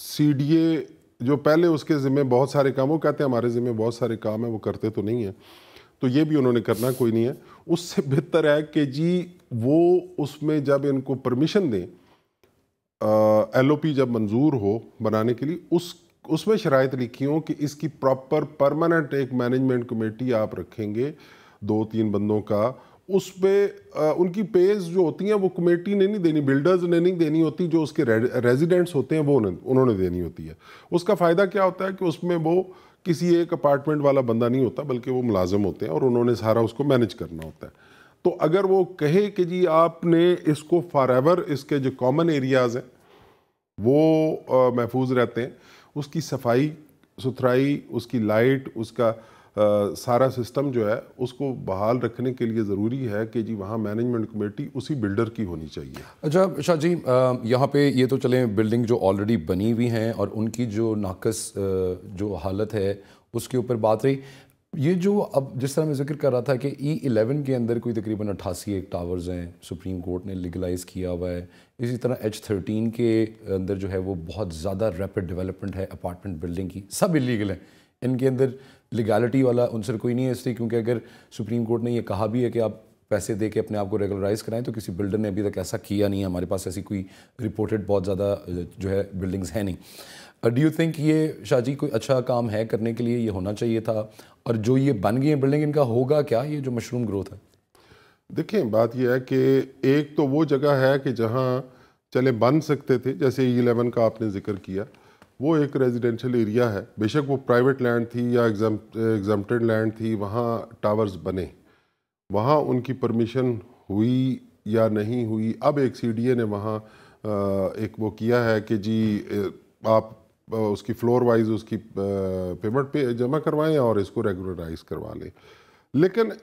सी जो पहले उसके ज़िम्मे बहुत सारे काम वो कहते हैं हमारे ज़िम्मे बहुत सारे काम हैं वो करते तो नहीं हैं तो ये भी उन्होंने करना कोई नहीं है उससे बेहतर है कि जी वो उसमें जब इनको परमिशन दें एल ओ पी जब मंजूर हो बनाने के लिए उस उसमें शरात लिखी हो कि इसकी प्रॉपर परमानेंट एक मैनेजमेंट कमेटी आप रखेंगे दो तीन बंदों का उस पर उनकी पेज जो होती हैं वो कमेटी ने नहीं देनी बिल्डर्स ने नहीं देनी होती जो उसके रेजिडेंट्स होते हैं वो उन्होंने देनी होती है उसका फ़ायदा क्या होता है कि उसमें वो किसी एक अपार्टमेंट वाला बंदा नहीं होता बल्कि वो मुलाजम होते हैं और उन्होंने सारा उसको मैनेज करना होता है तो अगर वो कहे कि जी आपने इसको फॉर इसके जो कॉमन एरियाज़ हैं वो महफूज रहते हैं उसकी सफाई सुथराई उसकी लाइट उसका सारा सिस्टम जो है उसको बहाल रखने के लिए ज़रूरी है कि जी वहाँ मैनेजमेंट कमेटी उसी बिल्डर की होनी चाहिए अच्छा शाह जी यहाँ पे ये तो चलें बिल्डिंग जो ऑलरेडी बनी हुई हैं और उनकी जो नाकस जो हालत है उसके ऊपर बात रही ये जो अब जिस तरह मैं जिक्र कर रहा था कि ई e इलेवन के अंदर कोई तकरीबन अट्ठासी एक टावर्स हैं सुप्रीम कोर्ट ने लीगलाइज किया हुआ है इसी तरह एच थर्टीन के अंदर जो है वो बहुत ज़्यादा रैपिड डेवलपमेंट है अपार्टमेंट बिल्डिंग की सब इलीगल हैं इनके अंदर लीगैलिटी वाला आंसर कोई नहीं है इसलिए क्योंकि अगर सुप्रीम कोर्ट ने ये कहा भी है कि आप पैसे दे के अपने आप को रेगुलराइज कराएं तो किसी बिल्डर ने अभी तक ऐसा किया नहीं है हमारे पास ऐसी कोई रिपोर्टेड बहुत ज़्यादा जो है बिल्डिंग्स हैं नहीं डू यू थिंक ये शाहजी कोई अच्छा काम है करने के लिए ये होना चाहिए था और जो ये बन गई है बिल्डिंग इनका होगा क्या ये जो मशरूम ग्रोथ है देखिए बात यह है कि एक तो वो जगह है कि जहाँ चले बन सकते थे जैसे ई e इलेवन का आपने जिक्र किया वो एक रेजिडेंशियल एरिया है बेशक वो प्राइवेट लैंड थी या एग्जाम एग्जामटेड लैंड थी वहाँ टावर्स बने वहाँ उनकी परमिशन हुई या नहीं हुई अब एक सीडीए ने वहाँ एक वो किया है कि जी आप उसकी फ्लोर वाइज उसकी पेमेंट पे जमा करवाएं और इसको रेगुलराइज करवा लें लेकिन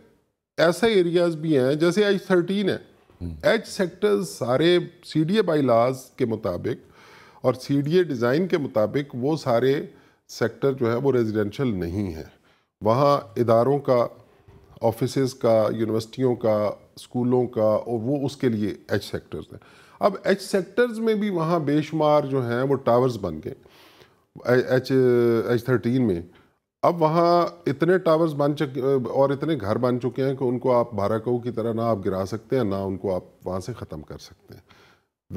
ऐसे एरियाज भी हैं जैसे एच थर्टीन है एच हम्म। सेक्टर्स सारे सी डी ए बाई लाज के मुताबिक और सी डिज़ाइन के मुताबिक वो सारे सेक्टर जो है वो रेजिडेंशल नहीं है वहाँ इदारों का ऑफिस का यूनिवर्सिटियों का स्कूलों का और वो उसके लिए एच सेक्टर्स हैं अब एच सेक्टर्स में भी वहाँ बेशुमार जो हैं वो टावर्स बन गए एच एच थर्टीन में अब वहाँ इतने टावर्स बन चुके और इतने घर बन चुके हैं कि उनको आप भाराकऊ की तरह ना आप गिरा सकते हैं ना उनको आप वहाँ से ख़त्म कर सकते हैं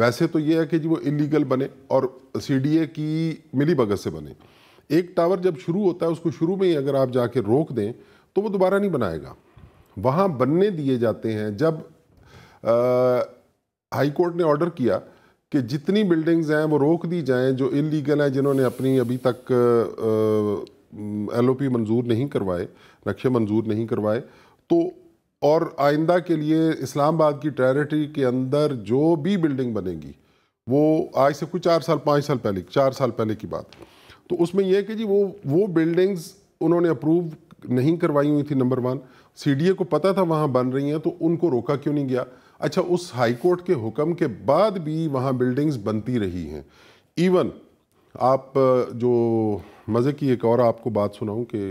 वैसे तो ये है कि जी वो इलीगल बने और सी डी ए की मिली भगत से बने एक टावर जब शुरू होता है उसको शुरू में ही अगर आप जाके रोक दें तो वो दोबारा नहीं बनाएगा वहाँ बनने दिए जाते हैं जब हाईकोर्ट ने ऑर्डर किया कि जितनी बिल्डिंग्स हैं वो रोक दी जाएं जो इलीगल हैं जिन्होंने अपनी अभी तक एल ओ पी मंजूर नहीं करवाए नक्शे मंजूर नहीं करवाए तो और आइंदा के लिए इस्लामाबाद की टेरिटरी के अंदर जो भी बिल्डिंग बनेगी वो आज से कुछ चार साल पाँच साल पहले चार साल पहले की बात तो उसमें यह है कि जी वो वो बिल्डिंग्स उन्होंने अप्रूव नहीं करवाई हुई थी नंबर वन सी को पता था वहाँ बन रही हैं तो उनको रोका क्यों नहीं गया अच्छा उस हाई कोर्ट के हुक्म के बाद भी वहाँ बिल्डिंग्स बनती रही हैं इवन आप जो मज़े की एक और आपको बात सुनाऊं कि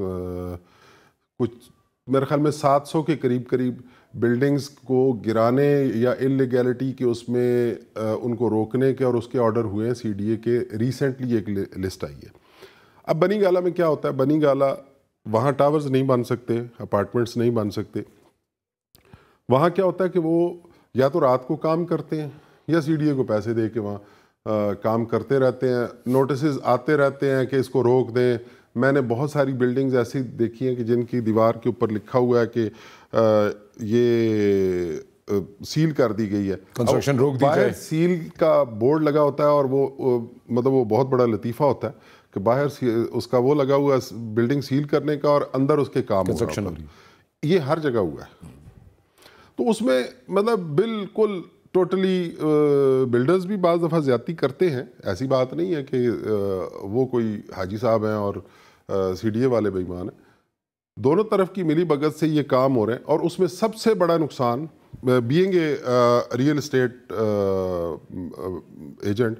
कुछ मेरे ख्याल में 700 के करीब करीब बिल्डिंग्स को गिराने या इलीगैलिटी के उसमें उनको रोकने के और उसके ऑर्डर हुए हैं सी के रिसेंटली एक लिस्ट आई है अब बनी गाला में क्या होता है बनी गाला वहाँ टावर्स नहीं बन सकते अपार्टमेंट्स नहीं बन सकते वहाँ क्या होता है कि वो या तो रात को काम करते हैं या सी को पैसे दे के वहाँ काम करते रहते हैं नोटिस आते रहते हैं कि इसको रोक दें मैंने बहुत सारी बिल्डिंग्स ऐसी देखी हैं कि जिनकी दीवार के ऊपर लिखा हुआ है कि आ, ये आ, सील कर दी गई है कंस्ट्रक्शन रोक दी जाए सील का बोर्ड लगा होता है और वो मतलब वो बहुत बड़ा लतीफ़ा होता है कि बाहर उसका वो लगा हुआ है बिल्डिंग सील करने का और अंदर उसके काम कंस्ट्रक्शन ये हर जगह हुआ है तो उसमें मतलब बिल्कुल टोटली बिल्डर्स uh, भी बज़ दफ़ा ज़्यादा करते हैं ऐसी बात नहीं है कि uh, वो कोई हाजी साहब हैं और सी डी ए वाले बेईमान हैं दोनों तरफ की मिली भगत से ये काम हो रहे हैं और उसमें सबसे बड़ा नुकसान being a real estate agent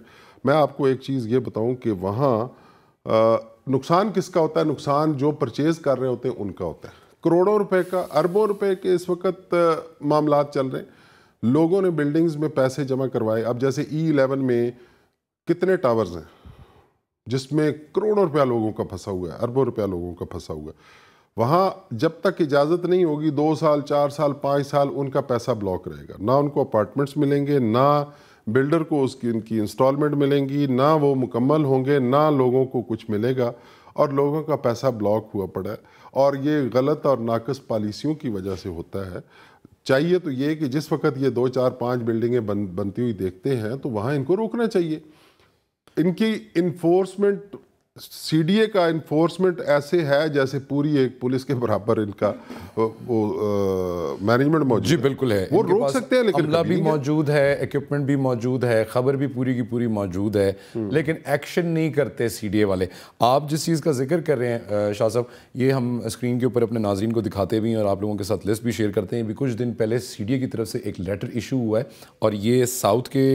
मैं आपको एक चीज़ ये बताऊं कि वहाँ uh, नुकसान किसका होता है नुकसान जो परचेज़ कर रहे होते हैं उनका होता है करोड़ों रुपए का अरबों रुपए के इस वक्त मामला चल रहे हैं लोगों ने बिल्डिंग्स में पैसे जमा करवाए अब जैसे ई इलेवन में कितने टावर्स हैं जिसमें करोड़ों रुपया लोगों का फंसा हुआ है अरबों रुपया लोगों का फंसा हुआ है वहाँ जब तक इजाज़त नहीं होगी दो साल चार साल पाँच साल उनका पैसा ब्लॉक रहेगा ना उनको अपार्टमेंट्स मिलेंगे ना बिल्डर को उसकी उनकी इंस्टॉलमेंट मिलेंगी ना वो मुकम्मल होंगे ना लोगों को कुछ मिलेगा और लोगों का पैसा ब्लॉक हुआ पड़ा है और ये गलत और नाकस पॉलिसियों की वजह से होता है चाहिए तो ये कि जिस वक्त ये दो चार पाँच बिल्डिंगें बन बनती हुई देखते हैं तो वहाँ इनको रोकना चाहिए इनकी इन्फोर्समेंट सीडीए का इन्फोर्समेंट ऐसे है जैसे पूरी एक पुलिस के बराबर इनका वो मैनेजमेंट मौजूद जी बिल्कुल है वो रोक सकते हैं लेकिन अमला भी मौजूद है इक्विपमेंट भी मौजूद है खबर भी पूरी की पूरी मौजूद है हम्म। लेकिन एक्शन नहीं करते सीडीए वाले आप जिस चीज़ का जिक्र कर रहे हैं शाह साहब ये हम स्क्रीन के ऊपर अपने नाजरन को दिखाते भी हैं और आप लोगों के साथ लिस्ट भी शेयर करते हैं भी कुछ दिन पहले सी की तरफ से एक लेटर इशू हुआ है और ये साउथ के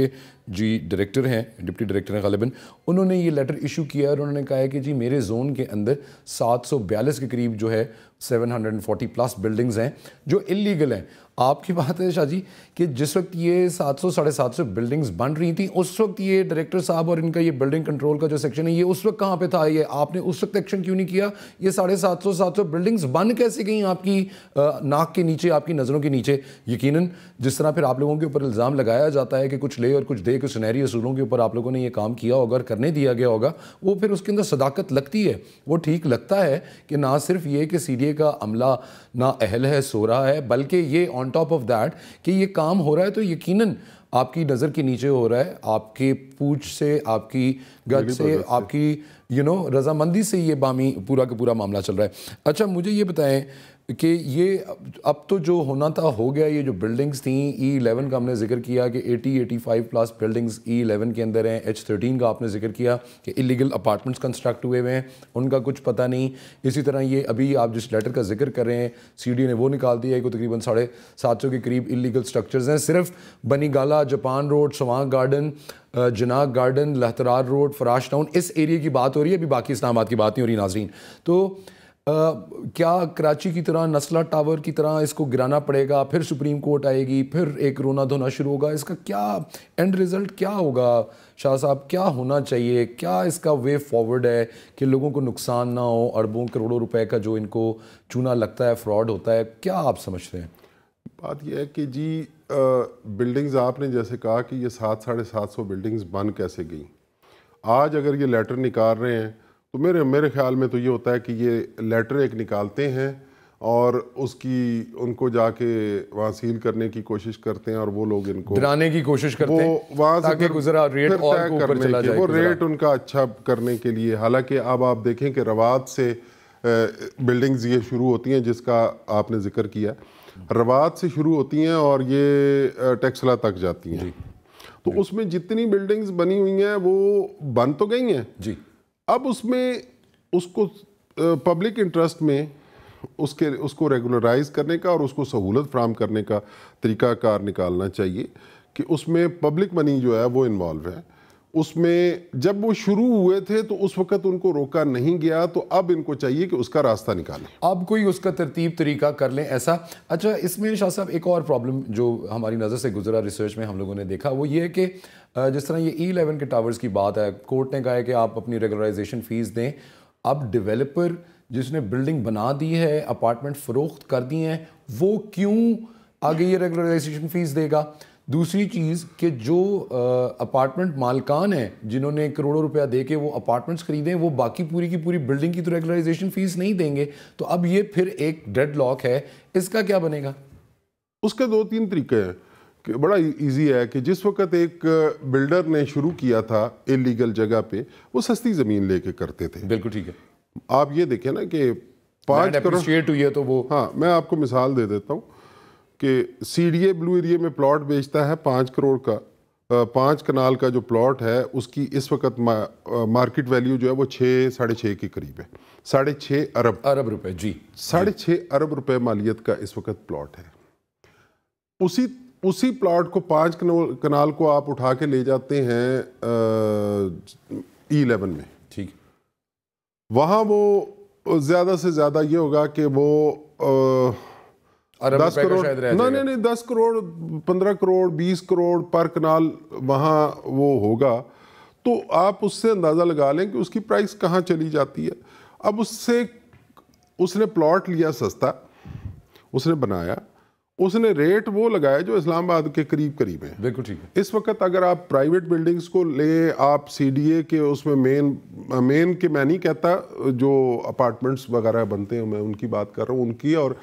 जी डायरेक्टर हैं डिप्टी डायरेक्टर हैं गालिबा उन्होंने ये लेटर इशू किया और उन्होंने कहा है कि जी मेरे जोन के अंदर 742 के करीब जो है 740 प्लस बिल्डिंग्स हैं जो इलीगल हैं आपकी बात है शाह जी कि जिस वक्त ये सात सौ साढ़े सात सौ बिल्डिंग्स बन रही थी उस वक्त ये डायरेक्टर साहब और इनका ये बिल्डिंग कंट्रोल का जो सेक्शन है ये उस वक्त कहाँ पे था ये आपने उस वक्त एक्शन क्यों नहीं किया ये साढ़े सात सौ सात सौ बिल्डिंग्स बन कैसे गई आपकी नाक के नीचे आपकी नज़रों के नीचे यकीन जिस तरह फिर आप लोगों के ऊपर इल्ज़ाम लगाया जाता है कि कुछ ले और कुछ दे के सुनहरी असूलों के ऊपर आप लोगों ने ये काम किया होगा और करने दिया गया होगा वो फिर उसके अंदर सदाकत लगती है वो ठीक लगता है कि ना सिर्फ ये कि सी डी एनडीए का अमला ना अहल है सो रहा है बल्कि ये ऑन टॉप ऑफ दैट कि ये काम हो रहा है तो यकीनन आपकी नज़र के नीचे हो रहा है आपके पूछ से आपकी गज से आपकी यू नो रजामंदी से ये बामी पूरा का पूरा मामला चल रहा है अच्छा मुझे ये बताएं कि ये अब तो जो होना था हो गया ये जो बिल्डिंग्स थी ई एलेवन का हमने जिक्र किया कि 80 85 प्लस बिल्डिंग्स ई एलेवन के अंदर हैं एच थर्टीन का आपने जिक्र किया कि इलीगल अपार्टमेंट्स कंस्ट्रक्ट हुए हुए हैं उनका कुछ पता नहीं इसी तरह ये अभी आप जिस लेटर का जिक्र कर रहे हैं सी डी ने वो निकाल दिया है कि तकरीबन साढ़े सात सौ के करीब इलीगल स्ट्रक्चर्स हैं सिर्फ Banigala Japan road Sawan garden जनाग garden Lehtrar road Farash town इस एरिए की बात हो रही है अभी बाकी इस्लामाबाद की बात नहीं हो रही नाजरीन तो क्या कराची की तरह नस्ला टावर की तरह इसको गिराना पड़ेगा फिर सुप्रीम कोर्ट आएगी फिर एक रोना धोना शुरू होगा इसका क्या एंड रिज़ल्ट क्या होगा शाह साहब क्या होना चाहिए क्या इसका वे फॉरवर्ड है कि लोगों को नुकसान ना हो अरबों करोड़ों रुपए का जो इनको चूना लगता है फ्रॉड होता है क्या आप समझते हैं बात यह है कि जी बिल्डिंग्स आपने जैसे कहा कि ये सात साढ़े सात सौ बिल्डिंग्स बन कैसे गई आज अगर ये लेटर निकाल रहे हैं तो मेरे मेरे ख्याल में तो ये होता है कि ये लेटर एक निकालते हैं और उसकी उनको जाके वहाँ सील करने की कोशिश करते हैं और वो लोग इनको डराने की कोशिश करते हैं वहाँ गुजरा रेट और ऊपर चला जाए वो रेट उनका अच्छा करने के लिए हालांकि अब आप देखें कि रवात से बिल्डिंग्स ये शुरू होती हैं जिसका आपने जिक्र किया रवात से शुरू होती हैं और ये टैक्सला तक जाती हैं तो उसमें जितनी बिल्डिंग्स बनी हुई हैं वो बन तो गई हैं जी अब उसमें उसको पब्लिक इंटरेस्ट में उसके उसको रेगुलराइज करने का और उसको सहूलत फ्राहम करने का तरीक़ाकार निकालना चाहिए कि उसमें पब्लिक मनी जो है वो इन्वॉल्व है उसमें जब वो शुरू हुए थे तो उस वक़्त उनको रोका नहीं गया तो अब इनको चाहिए कि उसका रास्ता निकालें अब कोई उसका तरतीब तरीका कर लें ऐसा अच्छा इसमें शाह साहब एक और प्रॉब्लम जो हमारी नज़र से गुजरा रिसर्च में हम लोगों ने देखा वो ये है कि जिस तरह ये ई e एलेवन के टावर्स की बात है कोर्ट ने कहा है कि आप अपनी रेगुलराइजेशन फ़ीस दें अब डिवेलपर जिसने बिल्डिंग बना दी है अपार्टमेंट फ़रोख्त कर दिए हैं वो क्यों आगे ये रेगुलराइजेशन फ़ीस देगा दूसरी चीज़ कि जो अपार्टमेंट मालकान हैं जिन्होंने करोड़ों रुपया दे के वो अपार्टमेंट्स खरीदें वो बाकी पूरी की पूरी बिल्डिंग की तो रेगुलराइजेशन फीस नहीं देंगे तो अब ये फिर एक डेड लॉक है इसका क्या बनेगा उसके दो तीन तरीके हैं कि बड़ा इजी है कि जिस वक्त एक बिल्डर ने शुरू किया था इलीगल जगह पे वो सस्ती ज़मीन लेके करते थे बिल्कुल ठीक है आप ये देखें ना कि पाँच करोड़ तो वो हाँ मैं आपको मिसाल दे देता हूँ कि सीडीए ब्लू एरिया में प्लॉट बेचता है पाँच करोड़ का पाँच कनाल का जो प्लॉट है उसकी इस वक्त मार्केट वैल्यू जो है वो छः साढ़े छः के करीब है साढ़े छः अरब अरब रुपए जी साढ़े छः अरब रुपए मालियत का इस वक्त प्लॉट है उसी उसी प्लॉट को पाँच कनाल को आप उठा के ले जाते हैं ई इलेवन e में ठीक वहाँ वो ज़्यादा से ज़्यादा ये होगा कि वो आ, दस करोड़ ना नहीं नहीं दस करोड़ पंद्रह करोड़ बीस करोड़ पर कनाल वहाँ वो होगा तो आप उससे अंदाज़ा लगा लें कि उसकी प्राइस कहाँ चली जाती है अब उससे उसने प्लॉट लिया सस्ता उसने बनाया उसने रेट वो लगाया जो इस्लामाबाद के करीब करीब है बिल्कुल ठीक है इस वक्त अगर आप प्राइवेट बिल्डिंग्स को ले आप सीडीए के उसमें मेन मेन के मैं नहीं कहता जो अपार्टमेंट्स वगैरह बनते हैं मैं उनकी बात कर रहा हूँ उनकी और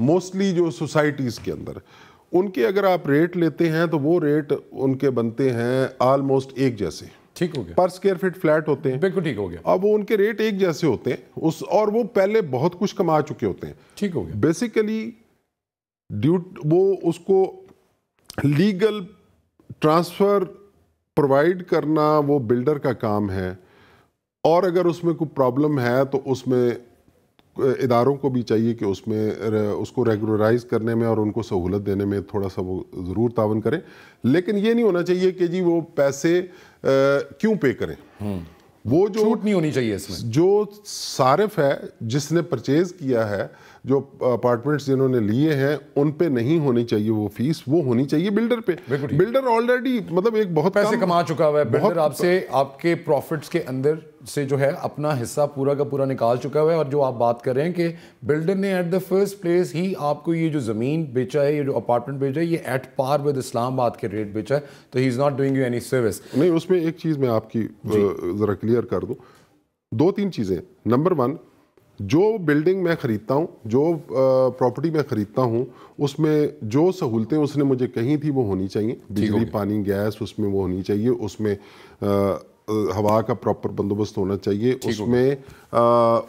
मोस्टली जो सोसाइटीज़ के अंदर उनके अगर आप रेट लेते हैं तो वो रेट उनके बनते हैं ऑलमोस्ट एक जैसे ठीक हो गया पर स्क्वायर फीट फ्लैट होते हैं बिल्कुल ठीक हो गया अब वो उनके रेट एक जैसे होते हैं उस और वो पहले बहुत कुछ कमा चुके होते हैं ठीक हो गया बेसिकली ड्यू वो उसको लीगल ट्रांसफ़र प्रोवाइड करना वो बिल्डर का काम है और अगर उसमें कोई प्रॉब्लम है तो उसमें इदारों को भी चाहिए कि उसमें उसको रेगुलराइज करने में और उनको सहूलत देने में थोड़ा सा वो ज़रूर तावन करें लेकिन ये नहीं होना चाहिए कि जी वो पैसे क्यों पे करें हम्म। वो जो छूट नहीं होनी चाहिए इसमें जो सारिफ है जिसने परचेज किया है जो अपार्टमेंट्स जिन्होंने लिए हैं उन पे नहीं होनी चाहिए वो फीस वो होनी चाहिए बिल्डर पे बिल्डर ऑलरेडी मतलब एक बहुत पैसे कमा चुका हुआ है बिल्डर आपसे आपके प्रॉफिट्स के अंदर से जो है अपना हिस्सा पूरा का पूरा निकाल चुका हुआ है और जो आप बात कर रहे हैं कि बिल्डर ने एट द फर्स्ट प्लेस ही आपको ये जो ज़मीन बेचा है ये जो अपार्टमेंट बेचा है ये एट पार विद इस्लामाबाद के रेट बेचा है तो he is not doing you any service नहीं उसमें एक चीज़ मैं आपकी ज़रा क्लियर कर दूँ दो तीन चीज़ें नंबर वन जो बिल्डिंग मैं ख़रीदता हूँ जो प्रॉपर्टी मैं ख़रीदता हूँ उसमें जो सहूलतें उसने मुझे कही थी वो होनी चाहिए बिजली पानी गैस उसमें वो होनी चाहिए उसमें आ, हवा का प्रॉपर बंदोबस्त होना चाहिए उसमें आ,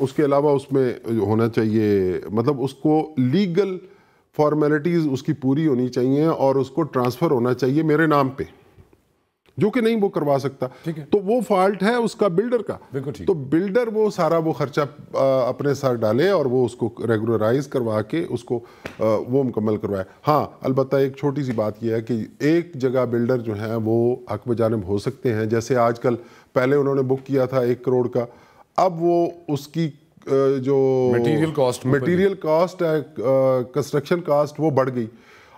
उसके अलावा उसमें होना चाहिए मतलब उसको लीगल फॉर्मेलिटीज़ उसकी पूरी होनी चाहिए और उसको ट्रांसफ़र होना चाहिए मेरे नाम पर जो कि नहीं वो करवा सकता तो वो फॉल्ट है उसका बिल्डर का तो बिल्डर वो सारा वो खर्चा अपने सर डाले और वो उसको रेगुलराइज करवा के उसको वो मुकम्मल करवाए हाँ अलबत् एक छोटी सी बात यह है कि एक जगह बिल्डर जो है वो हक बजानब हो सकते हैं जैसे आजकल पहले उन्होंने बुक किया था एक करोड़ का अब वो उसकी जो मटेरियल कॉस्ट मटेरियल कॉस्ट है कंस्ट्रक्शन कॉस्ट वो बढ़ गई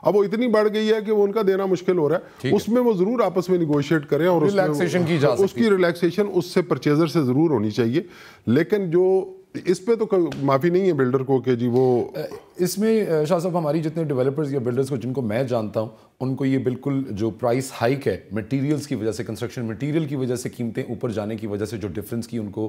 अब वो इतनी बढ़ गई है कि वो उनका देना मुश्किल हो रहा है उसमें वो जरूर आपस में निगोशिएट करें और रिलैक्सेशन की जा उसकी रिलैक्सेशन उससे परचेजर से जरूर होनी चाहिए लेकिन जो इस पे तो माफ़ी नहीं है बिल्डर को कि जी वो इसमें शाह साहब हमारी जितने डेवलपर्स या बिल्डर्स को जिनको मैं जानता हूँ उनको ये बिल्कुल जो प्राइस हाइक है मटेरियल्स की वजह से कंस्ट्रक्शन मटेरियल की वजह से कीमतें ऊपर जाने की वजह से जो डिफरेंस की उनको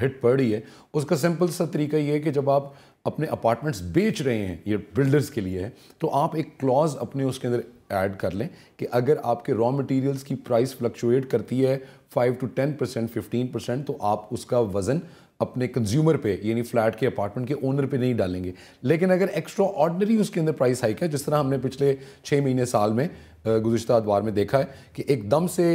हिट पड़ रही है उसका सिंपल सा तरीका ये है कि जब आप अपने अपार्टमेंट्स बेच रहे हैं ये बिल्डर्स के लिए है तो आप एक क्लॉज अपने उसके अंदर ऐड कर लें कि अगर आपके रॉ मटेरियल्स की प्राइस फ्लक्चुएट करती है five to ten percent fifteen percent तो आप उसका वज़न अपने कंज्यूमर पे यानी फ्लैट के अपार्टमेंट के ओनर पे नहीं डालेंगे लेकिन अगर एक्स्ट्रा ऑर्डनरी उसके अंदर प्राइस हाइक है जिस तरह हमने पिछले छः महीने साल में गुजशत अदवार में देखा है कि एकदम से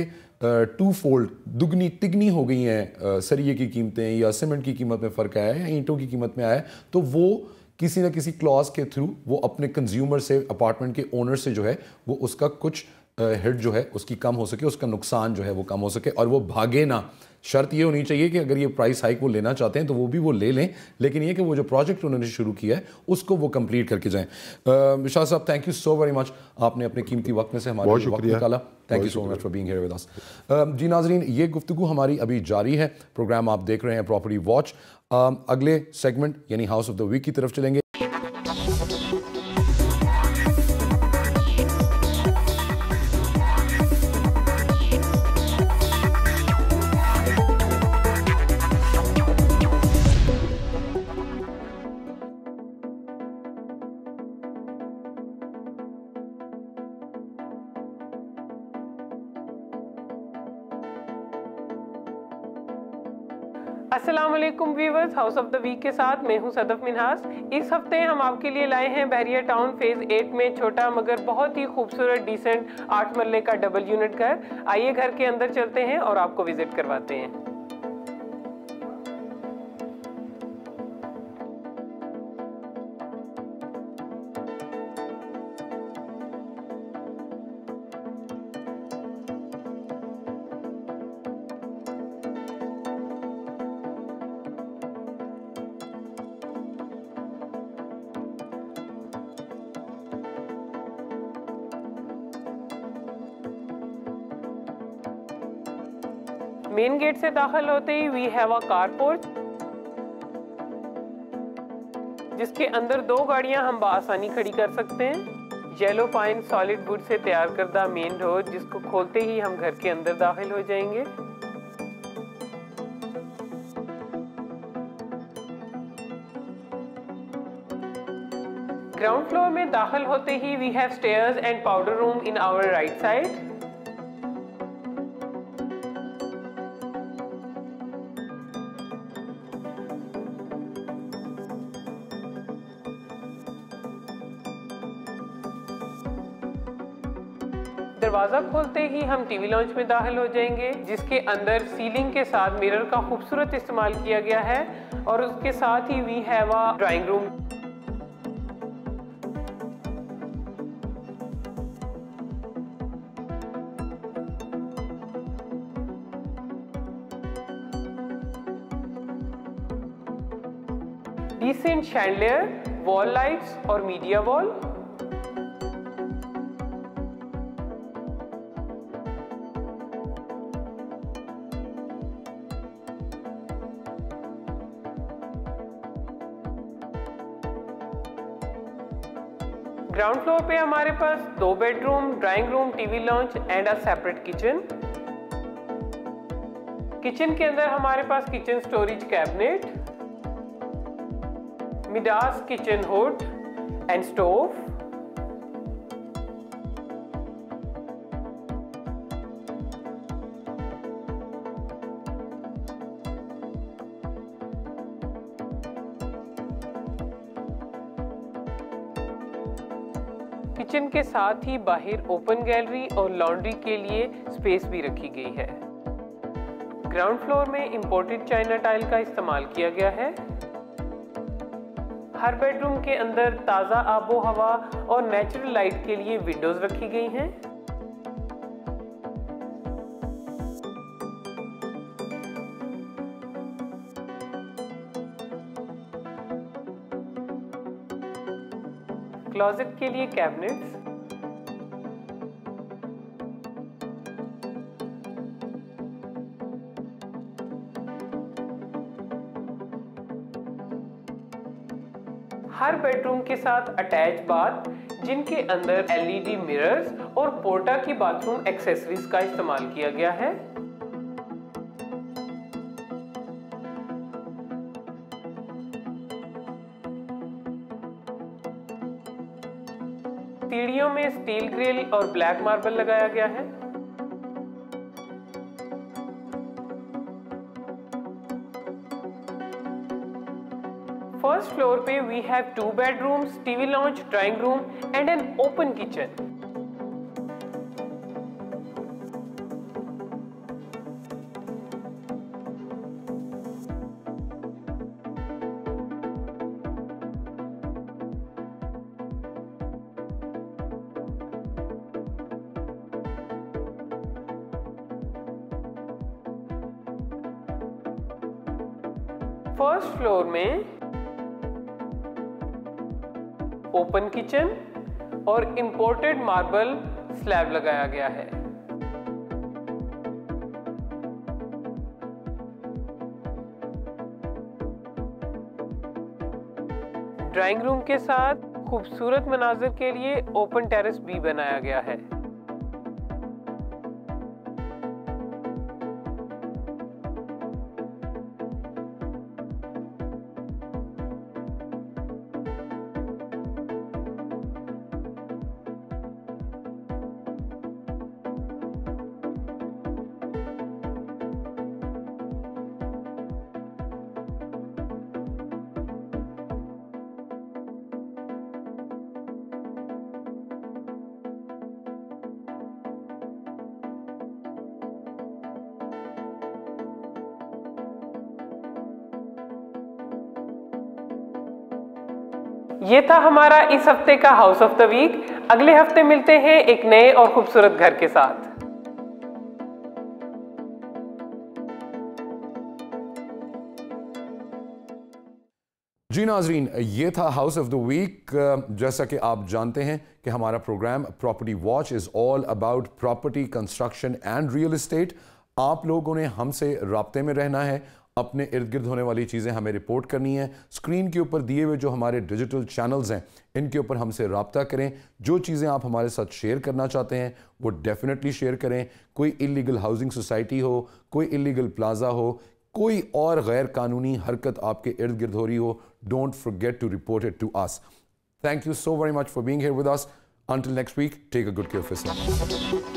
टू फोल्ड दुगनी तिगनी हो गई हैं सरिये की कीमतें या सीमेंट की कीमत में फ़र्क आया है या ईंटों की कीमत में आया है तो वो किसी ना किसी क्लॉज के थ्रू वो अपने कंज्यूमर से अपार्टमेंट के ओनर से जो है वो उसका कुछ हिट जो है उसकी कम हो सके उसका नुकसान जो है वो कम हो सके और वो भागे ना शर्त ये होनी चाहिए कि अगर ये प्राइस हाइक वो लेना चाहते हैं तो वो भी वो ले लें लेकिन ये कि वो जो प्रोजेक्ट उन्होंने शुरू किया है उसको वो कंप्लीट करके जाएं विशाल साहब thank you so very much आपने अपने कीमती वक्त में से हमारे वक्त निकाला thank you so much for being here with us जी नाजरीन ये गुफ्तु हमारी अभी जारी है प्रोग्राम आप देख रहे हैं प्रॉपर्टी वॉच अगले सेगमेंट यानी हाउस ऑफ द वीक की तरफ चलेंगे द वीक के साथ मैं हूं सदफ मिनहास इस हफ्ते हम आपके लिए लाए हैं बहरिया टाउन फेज एट में छोटा मगर बहुत ही खूबसूरत डिसेंट आठ मरले का डबल यूनिट घर आइए घर के अंदर चलते हैं और आपको विजिट करवाते हैं मेन गेट से दाखिल होते ही वी हैव अ कारपोर्ट जिसके अंदर दो गाड़ियां हम बसानी खड़ी कर सकते हैं yellow pine solid would say तैयार करदा मेन रोड जिसको खोलते ही हम घर के अंदर दाखिल हो जाएंगे ग्राउंड फ्लोर में दाखिल होते ही we have stairs and powder room in our right side खुलते ही हम टीवी लॉन्च में दाखिल हो जाएंगे जिसके अंदर सीलिंग के साथ मिरर का खूबसूरत इस्तेमाल किया गया है और उसके साथ ही we have a drawing room decent chandelier wall lights और मीडिया वॉल ग्राउंड फ्लोर पे हमारे पास दो bedroom drawing room TV lounge and a separate kitchen kitchen के अंदर हमारे पास kitchen storage cabinet Midas kitchen hood and stove के साथ ही बाहर ओपन गैलरी और लॉन्ड्री के लिए स्पेस भी रखी गई है ग्राउंड फ्लोर में इम्पोर्टेड चाइना टाइल का इस्तेमाल किया गया है हर बेडरूम के अंदर ताज़ा आबो हवा और नेचुरल लाइट के लिए विंडोज रखी गई हैं क्लोजेट के लिए कैबिनेट्स के साथ अटैच बाथ जिनके अंदर एलईडी मिरर्स और पोर्टा की बाथरूम एक्सेसरीज का इस्तेमाल किया गया है सीढ़ियों में स्टील ग्रिल और ब्लैक मार्बल लगाया गया है first floor pe we have two bedrooms, TV lounge, drawing room and an open kitchen. Kitchen और इंपोर्टेड मार्बल स्लैब लगाया गया है ड्राइंग रूम के साथ खूबसूरत मनाजर के लिए ओपन टेरेस भी बनाया गया है ये था हमारा इस हफ्ते का हाउस ऑफ द वीक अगले हफ्ते मिलते हैं एक नए और खूबसूरत घर के साथ जी नाजरीन ये था हाउस ऑफ द वीक जैसा कि आप जानते हैं कि हमारा program Property Watch is all about property construction and real estate आप लोगों ने हमसे रबते में रहना है अपने इर्द गिर्द होने वाली चीज़ें हमें रिपोर्ट करनी है स्क्रीन के ऊपर दिए हुए जो हमारे डिजिटल चैनल्स हैं इनके ऊपर हमसे रबता करें जो चीज़ें आप हमारे साथ शेयर करना चाहते हैं वो डेफिनेटली शेयर करें कोई इलीगल हाउसिंग सोसाइटी हो कोई इलीगल प्लाजा हो कोई और गैर कानूनी हरकत आपके इर्द गिर्द हो रही हो don't forget to report it to us thank you so very much for being here with us until next week take a good care of